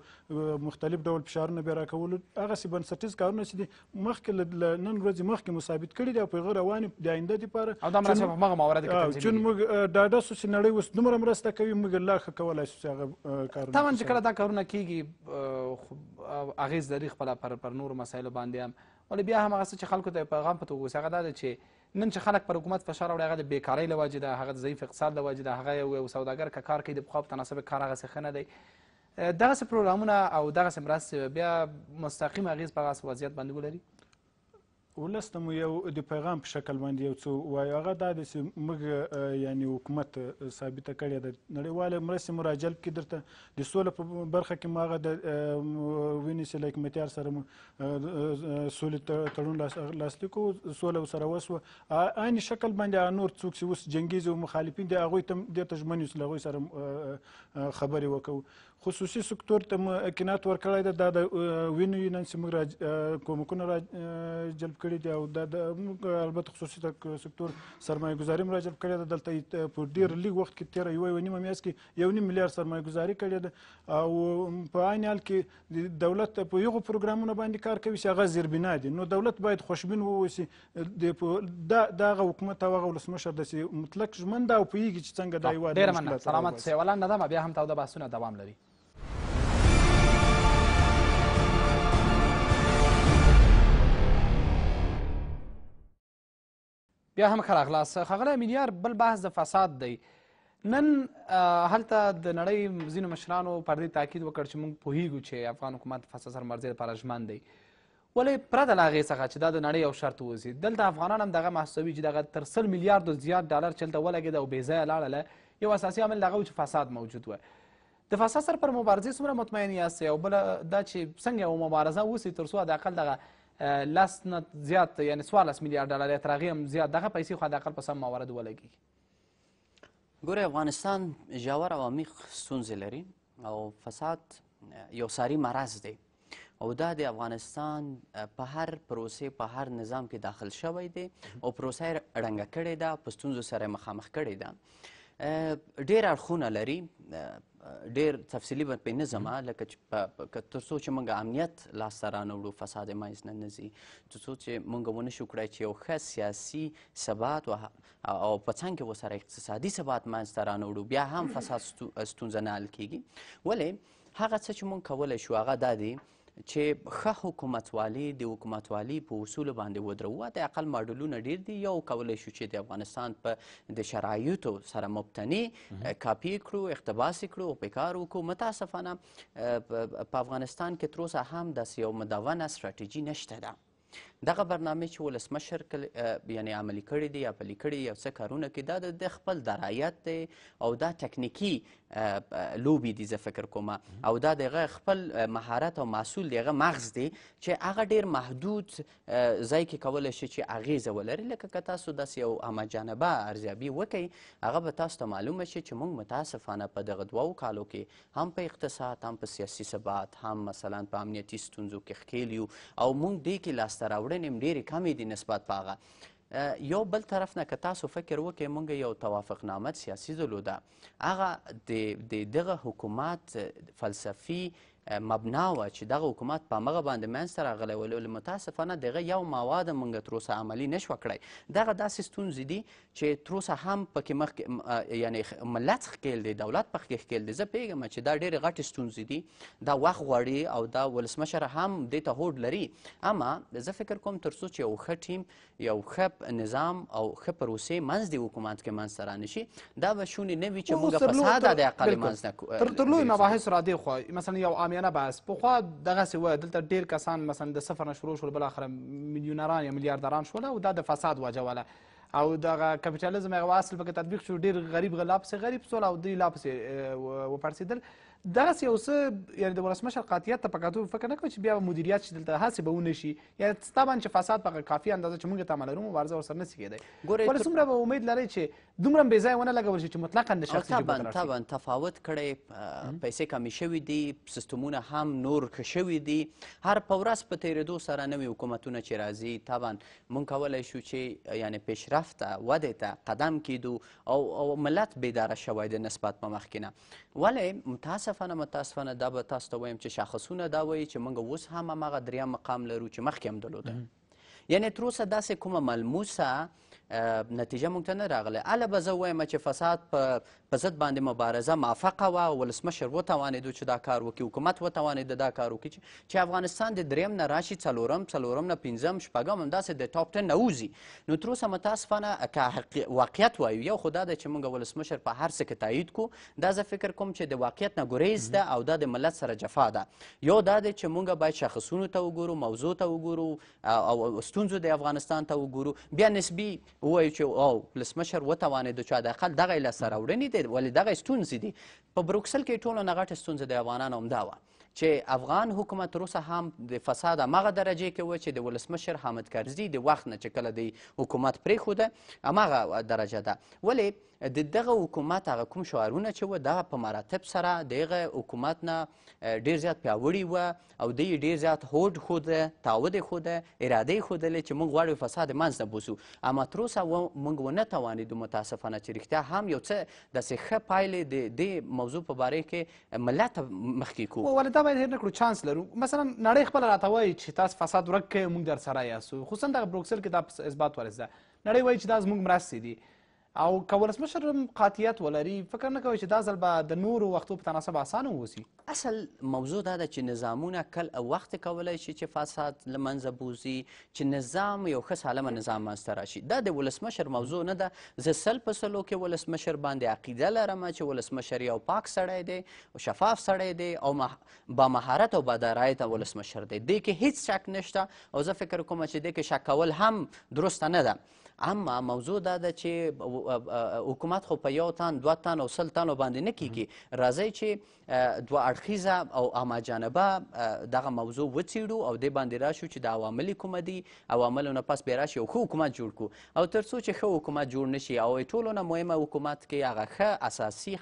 مختلف ډول فشارونه بیا راکول هغه سی بنسټیز کارونه چې مخکې نن ورځې مخکې مثابت کړي دي او په غیر روان د آینده لپاره او دا مرسته په هغه موارد کې تنظیم چې موږ ډاډه سو چې نړۍ اوس دومره مرسته کوي موږ لا ښه کولای شو چې هغه کارونه تمام چې کله دا کارونه کیږي اغیز لري خپل پر پر نور مسایل باندې هم ولې بیا هم هغه څه چې خلکو ته پیغام پته وګوري هغه دا چې نن چې خلک پر حکومت فشار راوړي هغه د بیکارۍ له وجې ده هغه د ضعیف اقتصاد له وجې ده هغه یو سوداګر که کار کوي د پخوا په تناسب کار هغسې ښه نه دی دغسې پروګرامونه او دغسې مرستې بیا مستقیم اغیز په هغه وضعیت باندې ولري ولس ته مو یو د پیغام په شکل باندې یو څه وایو هغه دا دی چې موږ یعنی حکومت ثابته کړې ده نړیوالې مرستې مو راجلب کړي درته د سولې په برخه کې مو هغه د وینیسي له حکمتیار سره مو سولې تړون لاسلیک وو سوله ورسره وسوه عینې شکل باندې نور څوک چې اوس جنګیز او مخالفین دي هغوی ته ډېر ته ژمن یو چې له هغوی سره خبرې وکړو خصوصي سکتور ته قناعت ورکړی دی دا د وینو یې نن چې موږ کومکونه را جلب کړي دي او دا موږ البته خصوصي د سکتور سرمایه ګزاري را جلب کړې ده دلته په ډېر لږ وخت کې تېره یوه یوه نیمه میاشت کې یو نیم میلیارد سرمایه ګزاري کړې ده او په عین حال کې دولت په یغو پروګرامونو باندې کار کوي چې هغه زیربنا دي نو دولت باید خوشبین ووسي د دغه حکومت او هغه ولسمشر داسې مطلق ژمن ده او پوهېږي چې څنګه دا هېواد ډېره مننه سلامت اوسئ ولنډه ده بیا هم تاوده بحثونه دوام لري بیا هم ښه راغلاست ښاغلی امینیار بل بحث د فساد دی نن هلته د نړۍ ځینو مشرانو پر دې تاکید وکړ چې موږ پوهیږو چې افغان حکومت فساد سرمرزۍ لپاره ژمن دی ولې پرته له هغې څخه چې دا د نړۍ یو شرط ووځي دلته افغانان هم دغه محسوسوي چې دغه تر سل میلیاردو زیات ډالر چې هلته ولګېده او بې ځایه لاړله یو اساسي عامل دغه و چې فساد موجود و د فساد سره پر مبارزې څومره مطمئن یاستئ او بله دا چې څنګه یوه مبارزه وسي تر څو حداقل دغه لس نه زیات یعنی څوارلس میلیارډ ډالر یا تر هغې هم زیات دغه پیسې خو حداقل په سم موارد ولګېږي ګورئ افغانستان ژور او عمیق ستونزې لري او فساد یو ساری مرض دی او دا د افغانستان په هر پروسې په هر نظام کې داخل شوی دی او پروسه رنګه کړې ده په ستونزو سره مخامخ کړې ده ډېر اړخونه لري ډیر تفصیلی به نه زما لکه چې تر څو چې موږ امنیت لاسته رانوړو فساد منځ نه نه ځي تر څو چې موږ ونه شو کړی چې یو ښه سیاسي ثبات او په څنګ کې ورسره اقتصادي ثبات منځته رانوړو بیا هم فساد ستونزه نه حل کیږي ولې هغه څه چې موږ کولی شو هغه دا دی چې ښه حکومتوالي د حکومتوالي په اصولو باندې ودروو د اقل ماډلونه ډیر دي یو کولی شو چې د افغانستان په د شرایطو سره مبتنی کاپی کړو اقتباس کړو او پکار وکړو متاسفانه په افغانستان کې تر اوسه هم داسې یو مدونه ستراتیژي نشته ده دغه برنامه چې ولسمشر یعنی عملی کړی دی یا پلي کړی دی یا څه کارونه کې دا د خپل درایت دی او دا تکنیکی لوبي دي زه فکر کوم او دا دغه خپل مهارت او محصول دغه مغز دی چې هغه ډیر محدود ځای کې کولی شي چې اغیزه ولري لکه که تاسو داسې یو همه جانبه ارزیابي وکړئ هغه به تاسو ته معلومه شي چې موږ متاسفانه په دغه دوو کالو کې هم په اقتصاد هم په سیاسي ثبات هم مثلا په امنیتي ستونزو کې ښکیل یو او موږ دې کې لاسته راوړل راوړنې ډېرې کمې دي نسبت په هغه یو بل طرف نه که تاسو فکر وکړئ موږ یو توافقنامه سیاسي درلوده هغه د دغه حکومت فلسفي مبنا و چې دغه حکومت په مغه باندې منځ راغلی ول متاسفانه دغه یو مواد مونږ تر اوسه عملی نشو کړی دغه داسې ستونزې دي چې تر اوسه هم پکې مخ یعنی ملت ښکیل دی دولت په کې ښکیل دی زه پیږم چې دا ډېرې غټې ستونزې دي دا وخت غواړي او دا ولسمشر هم دې ته هوډ لري اما زه فکر کوم تر څو چې یو ښه ټیم یو ښه نظام او ښه پروسې منځ د حکومت کې منځ را نشي دا به شونې نه وي چې موږ فساد د عقل منځ نه تر لوی مباحث را دي خو مثلا یو اعلامیانه بحث پخوا دغسې و دلته ډیر کسان مثلا د صفر نه شروع شول بالاخره میلیونران یا میلیاردران شول او دا د فساد وجه وله او دغه کپیټالیزم هغه اصل پکې تطبیق شو ډیر غریب غلا پسې غریب سول او دوی لا پسې وپړسېدل دغسې یو څه یعنې د ولسمشر قاطعیت ته په کتو فکر نه کوي چې بیا مدیریت چې دلته هسې به ونه شي یعنې ستا باندې چې فساد په کافي اندازه چې موږ تمه لرو مبارزه ورسره نه سي کېدی ولې څومره به امید لرئ چې دومره بې ځایه ونه لګول شي چې مطلقا د شخصي طبعا طبعا تفاوت کړی پیسې کمې شوي دي سیستمونه هم نور ښه شوي دي هر په ورځ په تیرېدو سره نوي حکومتونه چې راځي طبعا مونږ کولی شو چې یعنې پیشرفت ته ودې ته قدم کیدو او, او ملت بیداره شوی دی نسبت په مخکې نه ولې متاسفانه متاسفانه دا به تاسو ته وایم چې شاخصونه دا وایي چې موږ اوس هم هماغه دریم مقام لرو چې مخکې هم درلوده یعنې تر اوسه داسې کومه ملموسه نتیجه مونږ ته نه راغله اله به زه ووایم چې فساد په ضد باندې مبارزه موافقه وه ولسمشر وتوانېدو چې دا کار وکړي حکومت وتوانېده دا کار وکړي چې افغانستان د دریم نه راشي څلورم څلورم نه پنځم شپږم همداسې د ټاپ ټن نوځي نو تر اوسه متاسفانه که واقعیت وایو یو خو دا ده چې موږ ولسمشر په هر څه کې تایید کړو دا زه فکر کوم چې د واقعیت نه ګریز ده او دا د ملت سره جفا ده یو دا ده چې موږ باید شخصونو ته وګورو موضوع ته وګورو او ستونزو د افغانستان ته وګورو بیا نسبي ووایو چې او ولسمشر وتوانید چې د اقل دغه لاسته راوړنې دي ولې دغه ستونزې دي په بروکسل کې ټولو نه غټه ستونزه د افغانانو همدا وه چې افغان حکومت روسه هم د فساد هغه درجه کې و چې د ولسمشر حامد کرزي د وخت نه چې کله د حکومت پرېښوده هماغه درجه ده ولې د دغه حکومت هغه کوم شعارونه چې و دغه په مراتب سره دغه حکومت نه ډېر زیات پیاوړي و او دی ډېر زیات هوډ ښوده تعود ښوده اراده یې ښودلې چې موږ غواړو فساد منځ نه بوسو اما تر اوسه موږ ونه توانېدو متاسفانه چې رښتیا هم یو څه داسې ښه پایلې د دې موضوع په باره کې ملت مخکې کو دا باید هیر نه کړو چانس لرو مثلا نړۍ خپله راته وایي چې تاسو فساد ورک کوئ موږ در سره یاستو خصوصا دغه بروکسل کې دا اثبات ورسه نړۍ وایي چې دا زموږ مرستې دي او که ولسمشر قاطعیت ولري فکر نه کوئ چې دا ځل به د نورو وختو په تناسب اسانه واوسي اصل موضوع دا ده چې نظامونه کل او وخت کولی شي چې فساد له منځه بوځي چې نظام یو ښه سالمه نظام منځته راشي دا د ولسمشر موضوع نه ده زه سل په سلو کې ولسمشر باندې عقیده لرم چې ولسمشر یو پاک سړی دی او شفاف سړی دی او مح... با مهارت او با درایت ولسمشر دی دې کې هیڅ شک نشته او زه فکر کوم چې دې کې شک کول هم درسته نه ده اما موضوع دا ده چې حکومت خو په یو تن دوه تن او سل تنو باندې نه کیږي راځئ چې دوه اړخیزه او عامه جانبه دغه موضوع وڅېړو او دې باندې راشو چې د عوامل کوم دي عواملو نه پس بیا راشي یو ښه حکومت جوړ کړو او تر څو چې ښه حکومت جوړ نشي او ټولو نه مهمه حکومت کې هغه ښه اساسي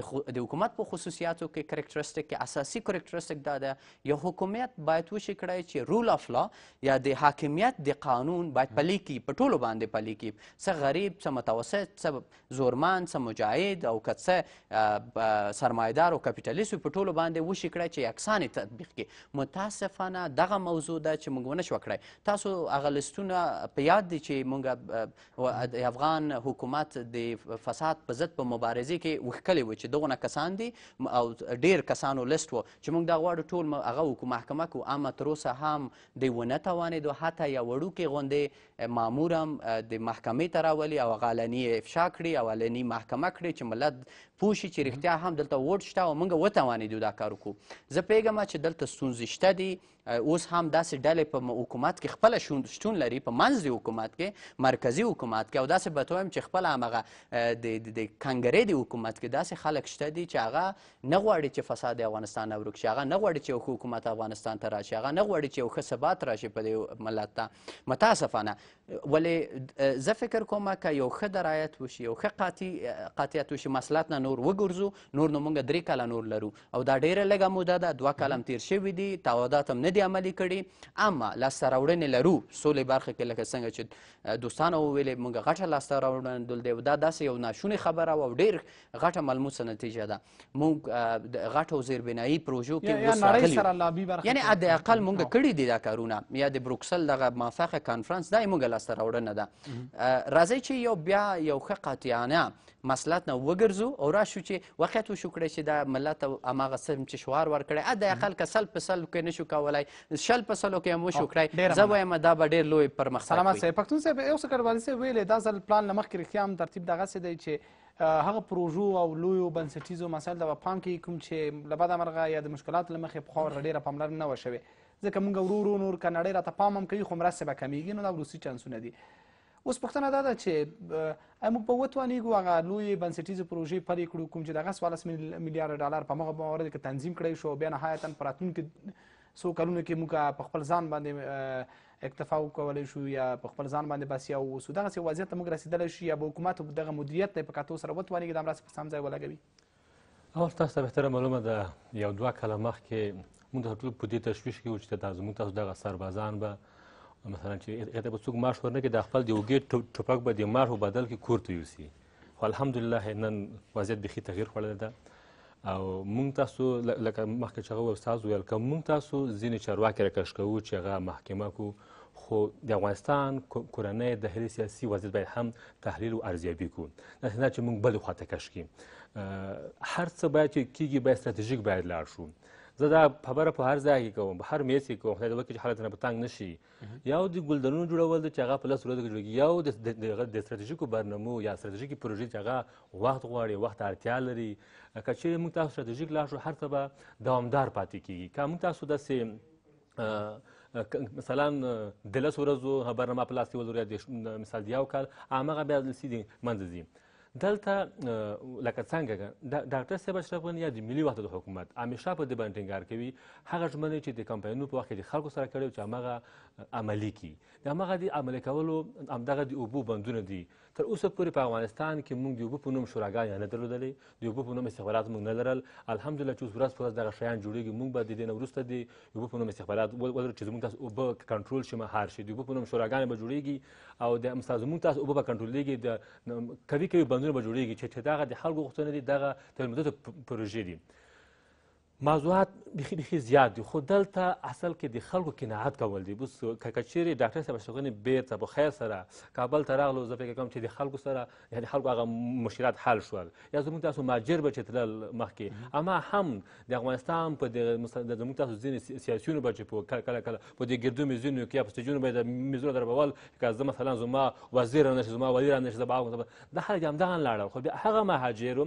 د حکومت په خصوصیاتو کې کرکټرستیک کې اساسي کرکټرستیک دا ده یو حکومت باید وشي کړی چې رول اف لا یا د حاکمیت د قانون باید پلی کړي په ټولو ټولو باندې پلی کی څه غریب څه متوسط څه زورمان څه مجاهد او که څه سرمایدار او کپیټالیست په ټولو باندې وشي کړی چې یکسانې تطبیق کړي متاسفانه دغه موضوع ده چې موږ ونه شوه کړی تاسو هغه لستونه په یاد دي چې موږ افغان حکومت د فساد په ضد په مبارزې کې وښکلې و چې دغونه کسان دي او ډیر کسانو لست و چې موږ دا غواړو ټول هغه محکمه کو اما تر اوسه هم دی ونه توانېدو حتی یو وړوکی غوندې مامور هم د محکمې ته راولي او هغه علني افشا کړي او علني محکمه کړي چې ملت پوه شي چې رښتیا هم دلته ووټ شته او موږ وتوانېدو دا کار وکړو زه پوهېږم چې دلته ستونزې شته دي اوس هم داسې ډلې په حکومت کې خپله شتون لري په منځ حکومت کې مرکزی حکومت کې او داسې به ته وایم چې خپله همغه د کنګرې د حکومت کې داسې خلک شته دي چې هغه نه غواړي چې فساد افغانستان نه ورک شي هغه نه غواړي چې حکومت افغانستان ته راشي هغه نه غواړي چې یو ښه ثبات راشي په دې ملت ته متاسفانه ولې زه فکر کوم که یو ښه درایت وشي یو ښه قاطي قاطعیت وشي مسلات نه نور وګرځو نور نو موږ درې کاله نور لرو او دا ډیره لږه موده ده دوه کاله هم تیر شوي دي تعهدات هم نه دي عملي کړي اما لاسته راوړنې لرو سولې برخه کې لکه څنګه چې دوستانو وویلې موږ غټه لاسته راوړنه دی دا داسې یو ناشونې خبره او ډیر غټه ملموسه نتیجه ده موږ غټو زیربنایي پروژو کې یعنی حداقل موږ کړي دي دا کارونه یا د بروکسل دغه مافخه کانفرنس دا زموږ لاسته راوړنه ده راځئ چې یو بیا یو ښه قاطعانه مسلات نه وګرځو او راشو چې واقعیت وشو کړی چې دا ملت هماغه څه چې شعار ورکړی ا د خلک سل په سلو کې نشو کولی شل په سلو کې هم وشو کړی زه وایم دا به ډېر لوی پرمختګ سلامت صاحب پښتون صاحب یو څه کډوالي صاحب ویلې دا ځل پلان له مخکې رښتیا هم ترتیب دغسې دی چې هغه پروژو او لویو بنسټیزو مسایلو ته به پام کوي کوم چې له بده مرغه یا د مشکلاتو له مخې پخوا ورته ډېره پاملرنه نه وه شوې ځکه موږ ورو ورو نور که نړۍ راته پام هم کوي خو مرستې به کمیږي نو دا روسي چانسونه دي اوس پوښتنه دا ده چې آیا موږ به وتوانېږو هغه لویې بنسټیزې پروژې پرې کړو کوم چې دغه څوارلس میلیارډ ډالر په همغه مواردو کې تنظیم کړی شو بیا نهایتا په راتلونکي څو کلونو کې موږ په خپل ځان باندې اکتفا وکولی شو یا په خپل ځان باندې بسیا واوسو دغسې وضعیت ته موږ رسېدلی شو یا به حکومت دغه مدیریت ته په کتو سره وتوانېږي دا مرستې په سم ځای ولګوي اول تاسو ته بهتره معلومه ده یو دوه کاله مخکې موږ د ټول په دې تشویش کې و چې دا زموږ تاسو دغه سربازان به مثلا چې هغه به څوک ماش ورنه کې د خپل د اوږې ټوپک به د ماش په بدل کې کور ته یوسي خو الحمدلله نن وضعیت بیخي تغییر خوړلی ده او مونږ تاسو لکه مخکې چې هغه استاد ویل که مونږ تاسو ځینې چارواکي راکش کوو چې هغه محکمه کو خو د افغانستان کورنۍ د هرې سیاسي وضعیت باید هم تحلیل او ارزیابي کو داسې نه چې مونږ بلې خواته کش کړي هر څه باید چې کیږي باید ستراتیژیک باید لاړ شو زه دا خبره په هر ځای کې کوم په هر میز کې کوم خدای دې وکړي چې خلک درنه په تنګ نه شي یو د ګلدانونو جوړول د چې هغه په لس ورځو کې جوړېږي یو د ستراتیژیکو برنامو یا ستراتیژیکي پروژې چې هغه وخت غواړي وخت اړتیا لري که چیرې موږ تاسو ستراتیژیک لاړ شو هر څه به دوامدار پاتې کیږي که موږ تاسو داسې مثلا د لس ورځو برنامه په لاس کې ولرو یا مثال د یو کال هماغه بیا سیدې منځ ځي دلته لکه څنګه ډاکټر صاحب اشرف غني یا د ملي وحدت حکومت همیشه په دې باندې ټینګار کوي هغه ژمنې چې د کمپاینونو په وخت کې د خلکو سره کړې چې هماغه عملی کی د هغه د عملی کولو همدغه د اوبو بندونه دي تر اوسه پورې په افغانستان کې موږ د اوبو په نوم شوراګانې نه درلودلې د اوبو په نوم استخبارات موږ نه لرل الحمدلله چې اوس ورځ په ورځ دغه شیان جوړېږي موږ به د دې نه وروسته د اوبو په نوم استخبارات ولرو چې زموږ تاسو اوبه کنټرول شي مهار شي د اوبو په نوم شوراګانې به جوړېږي او د زموږ تاسو اوبه به کنټرولېږي د قوي قوي بندونه به جوړېږي چې دغه د خلکو غوښتنه دي دغه تر مدته پروژې دي موضوعات بیخي بیخي زیات دي خو دلته اصل کې د خلکو قناعت کول دي بوس که چیرې ډاکټر صاحب اشرف غني بیرته په خیر سره کابل ته راغلو زه فکر کوم چې د خلکو سره یعنې خلکو هغه مشکلات حل شول یا زموږ تاسو ماجر به چې تلل مخکې اما هم د افغانستان په د زموږ تاسو ځینې سیاسیونو به چې په کله کله کله په دې ګردو میزونو کې یا په سټیجونو به یې د میزونو دربول که زه مثلا زما وزیر رانه شي زما وزیر رانه شي زه به دا خلک همدغه لاړل خو بیا هغه مهاجر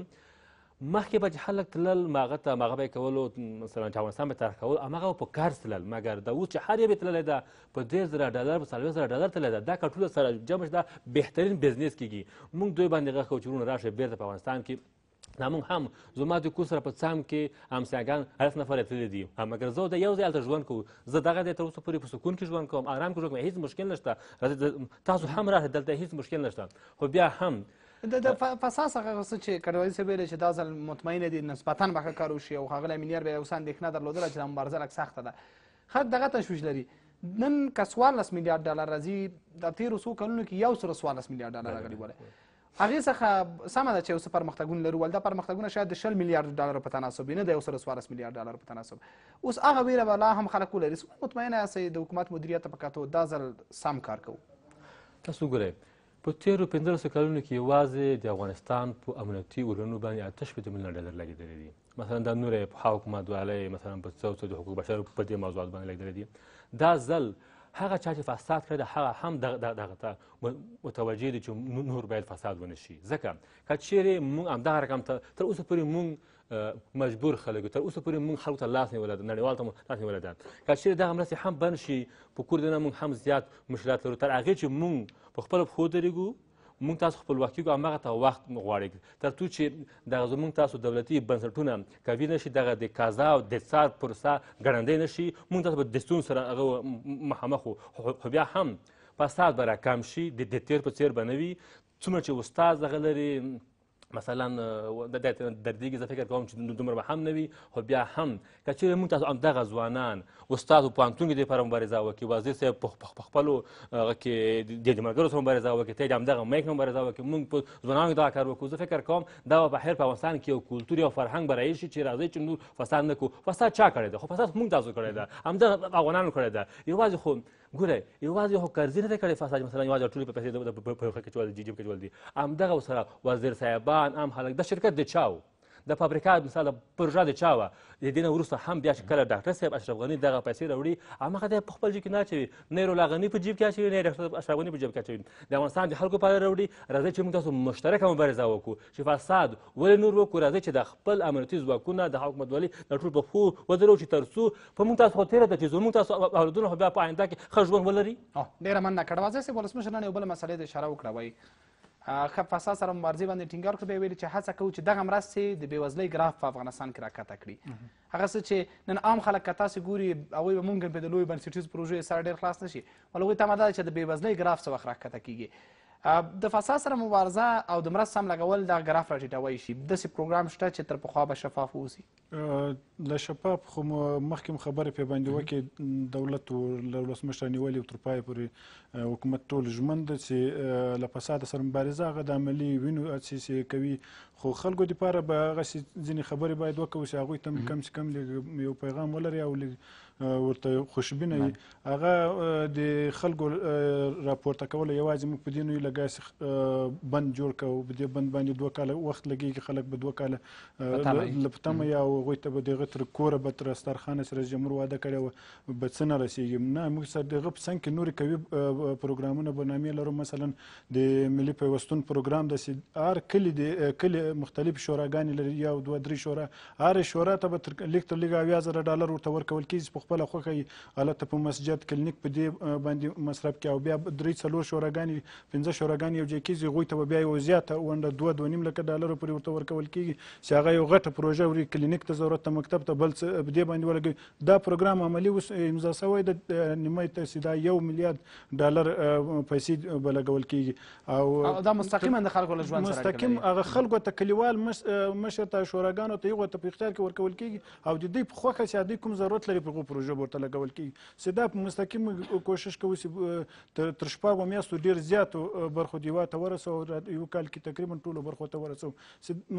مخکې به چې خلک تلل ماغه ته ماغه به یې کولو مثلا چې افغانستان به ترک کول هماغه په کار تلل مګر د اوس چې هر یې تللی ده په دېرش زره ډالر په څلوېښت زره ډالر تللی ده دا که ټوله سره جمع دا بهترین بزنس کېږي موږ دوی باندې غږ کوو چې وروڼه راشئ بېرته په افغانستان کې دا موږ هم زما د کور سره په څام کې همسیاګان هلس نفره تللي دي مګر زه د یو ځای هلته ژوند کوم زه دغه ځای تر اوسه پورې په سکون کې ژوند کوم ارام کې ژوند کوم هېڅ مشکل نشته تاسو هم راشئ دلته هېڅ مشکل نشته خو بیا هم د فساس هغه څه چې کډوالي صاحب ویلې چې دا ځل مطمئنه دي نسبتا به ښه کار وشي او ښاغلی امینیار به اوس اندېښنه درلودله چې دا مبارزه لږ سخته ده خلک دغه تشویش لري نن که څوارلس میلیارډ ډالر راځي د تېرو څو کلونو کې یو سل څوارلس میلیارډ ډالر راغلي ولی هغې څخه سمه ده چې یو څه پرمختګونه لرو ول دا پرمختګونه شاید د شل میلیارډ ډالرو په تناسب نه د یو سل څوارلس میلیارډ ډالرو په تناسب اوس هغه ویره به لا هم خلک ولري مطمئنه یاستئ د حکومت مدیریت ته په کتو دا ځل سم کار کوو تاسو ګورئ په تیرو پنځلسو کلونو کې یوازې د افغانستان په امنیتي ورنو باندې اته شپېته میلیونه ډالر لګېدلي دي مثلا دا نور پخوا حکومت والی مثلا په څو څو د حقوق بشر په دې موضوعات باندې لګېدلي دي دا ځل هغه چا چې فساد کړی دی هغه هم دغه ته متوجه دي چې نور باید فساد ونه شي ځکه که چیرې موږ همدغه رقم ته تر اوسه پورې موږ مجبور خلک تر اوسه پورې موږ خلکو ته لاس نیولی ده نړیوالو ته لاس نیولی ده که چېرې دغه مرستې هم بند شي په کور دننه موږ هم زیات مشکلات لرو تر هغې چې موږ په خپله پښو درېږو موږ تاسو خپلواکي کو هماغه ته وخت غواړي تر څو چې دغه زموږ تاسو دولتي بنسټونه قوي نه شي دغه د قضا او د څار پروسه ګړندی نه شي موږ تاسو به دستون سره هغه مخامخ خو بیا هم فساد به راکم شي د تیر په څیر به نه وي څومره چې استاد دغه لري مثلا در دیګه زه فکر کوم چې دومره به هم نه وي خو بیا هم که چېرې موږ تاسو همدغه ځوانان استاد په پوهنتون کې دې لپاره مبارزه وکړي وزیر صاحب په خپلو هغه کې د دې ملګرو سره مبارزه وکړي ته یې همدغه میک مبارزه وکړي موږ په ځوانانو کې دغه کار وکړو زه فکر کوم دا به بهر په افغانستان کې یو کلتور یو فرهنګ به رایج شي چې راځئ چې نور فساد نه کړو فساد چا کړی دی خو فساد موږ تاسو کړی دی همدغه افغانانو کړی دی یوازې خو ګورئ یوازې خو قرضې نه دی کړی فساد مثلا یوازې ټولې پیسې په یو کې چول دي جیب کې چول دي همدغه ورسره وزیر صاحبان هم هلک دا شرکت د چاو د فابریکا مثال پروژه د چا وه د دې نه وروسته هم بیا چې کله ډاکټر صاحب اشرف غني دغه پیسې راوړي هماغه دی په خپل جیب کې نه اچوي نه یې رولا غني په جیب کې اچوي نه یې اشرف غني په جیب کې اچوي د افغانستان د خلکو پاره راوړي راځئ چې موږ تاسو مشترکه مبارزه وکړو چې فساد ولې نور وکړو راځئ چې د خپل امنیتي ځواکونه د حکومتولي د ټول په خو ودرو چې تر څو په موږ تاسو خو تېره ده چې زموږ تاسو اولادونه خو بیا په آینده کې ښه ژوند ولري ډېره مننه کډوازی صاحب ولسمشر نن یو بله مسئلې ته اشاره وکړه وایي ښه فساد سره مبارزې باندې ټینګار کړو بیا ویلي چې هڅه کوو چې دغه مرستې د بېوزلۍ ګراف په افغانستان کې راکښته کړي هغه څه چې نن عام خلک که تاسې ګوري هغوی به ممکن په د لویو بنسټیزو پروژو یې سره ډېر خلاص نه شي ول هغوی تمه دا ده چې د بېوزلۍ ګراف څه وخت راکښته کیږي د فساد سره مبارزه او د مرستې سم لګول دا ګراف راټیټوی شي داسې پروګرام شته چې تر پخوا به شفاف اوسي له شفاف خو مخکې هم خبرې پرې باندې وکړې دولت له ولسمشره نیولې او تر پایه پورې حکومت ټول ژمن ده چې له فساد سره مبارزه هغه د عملي وینو هڅې کوي خو خلکو دپاره به هغسې ځینې خبرې باید وکړو چې هغوی ته کم چې کم یو پیغام ولري او لږ ورته خوشبینه وي هغه د خلکو راپورته کول یوازې موږ په دې نه یو لګاسې بند جوړ کو په دې بند باندې دوه کاله وخت لګیږي خلک به دوه کاله لپتمه یا هغوی ته به دغه تر کوره به تر سترخانه سره جمهور واده کړی و به څه نه رسیږي نه موږ سره دغه په څنګ کې نورې قوي پروګرامونه برنامې لرو مثلا د ملي پیوستون پروګرام داسې هر کلي د کلي مختلف شوراګانې لري یو دوه درې شورا هر شورا ته به لیک تر لیک اویا زره ډالر ورته ورکول کیږي خپل خوخه الته په مسجد کلینیک په دې باندې مصرف کوي او بیا درې څلور شوراګانی پنځه شوراګانی یو ځای کیږي غوي ته بیا یو زیاته ونده 2 2.5 لکه ډالر پورې ورته ورکول کیږي چې هغه یو غټه پروژه وري کلینیک ته ضرورت ته مکتب ته بل په دې باندې ولګي دا پروګرام عملی اوس امضا شوی د نیمه ته یو میلیارد ډالر پیسې بلګول کیږي او دا مستقیما د خلکو له ژوند سره مستقیم هغه خلکو ته کلیوال مشر ته شوراګانو ته یو ته په اختیار کې ورکول کیږي او د دې په خوخه چې د کوم ضرورت لري په پروژه ورته لګول کیږي سیدا په مستقیم کوشش کوو چې تر شپږو میاشتو ډېر زیاتو برخو د هېواد ته ورسو یو کال کې تقریبا ټولو برخو ته ورسو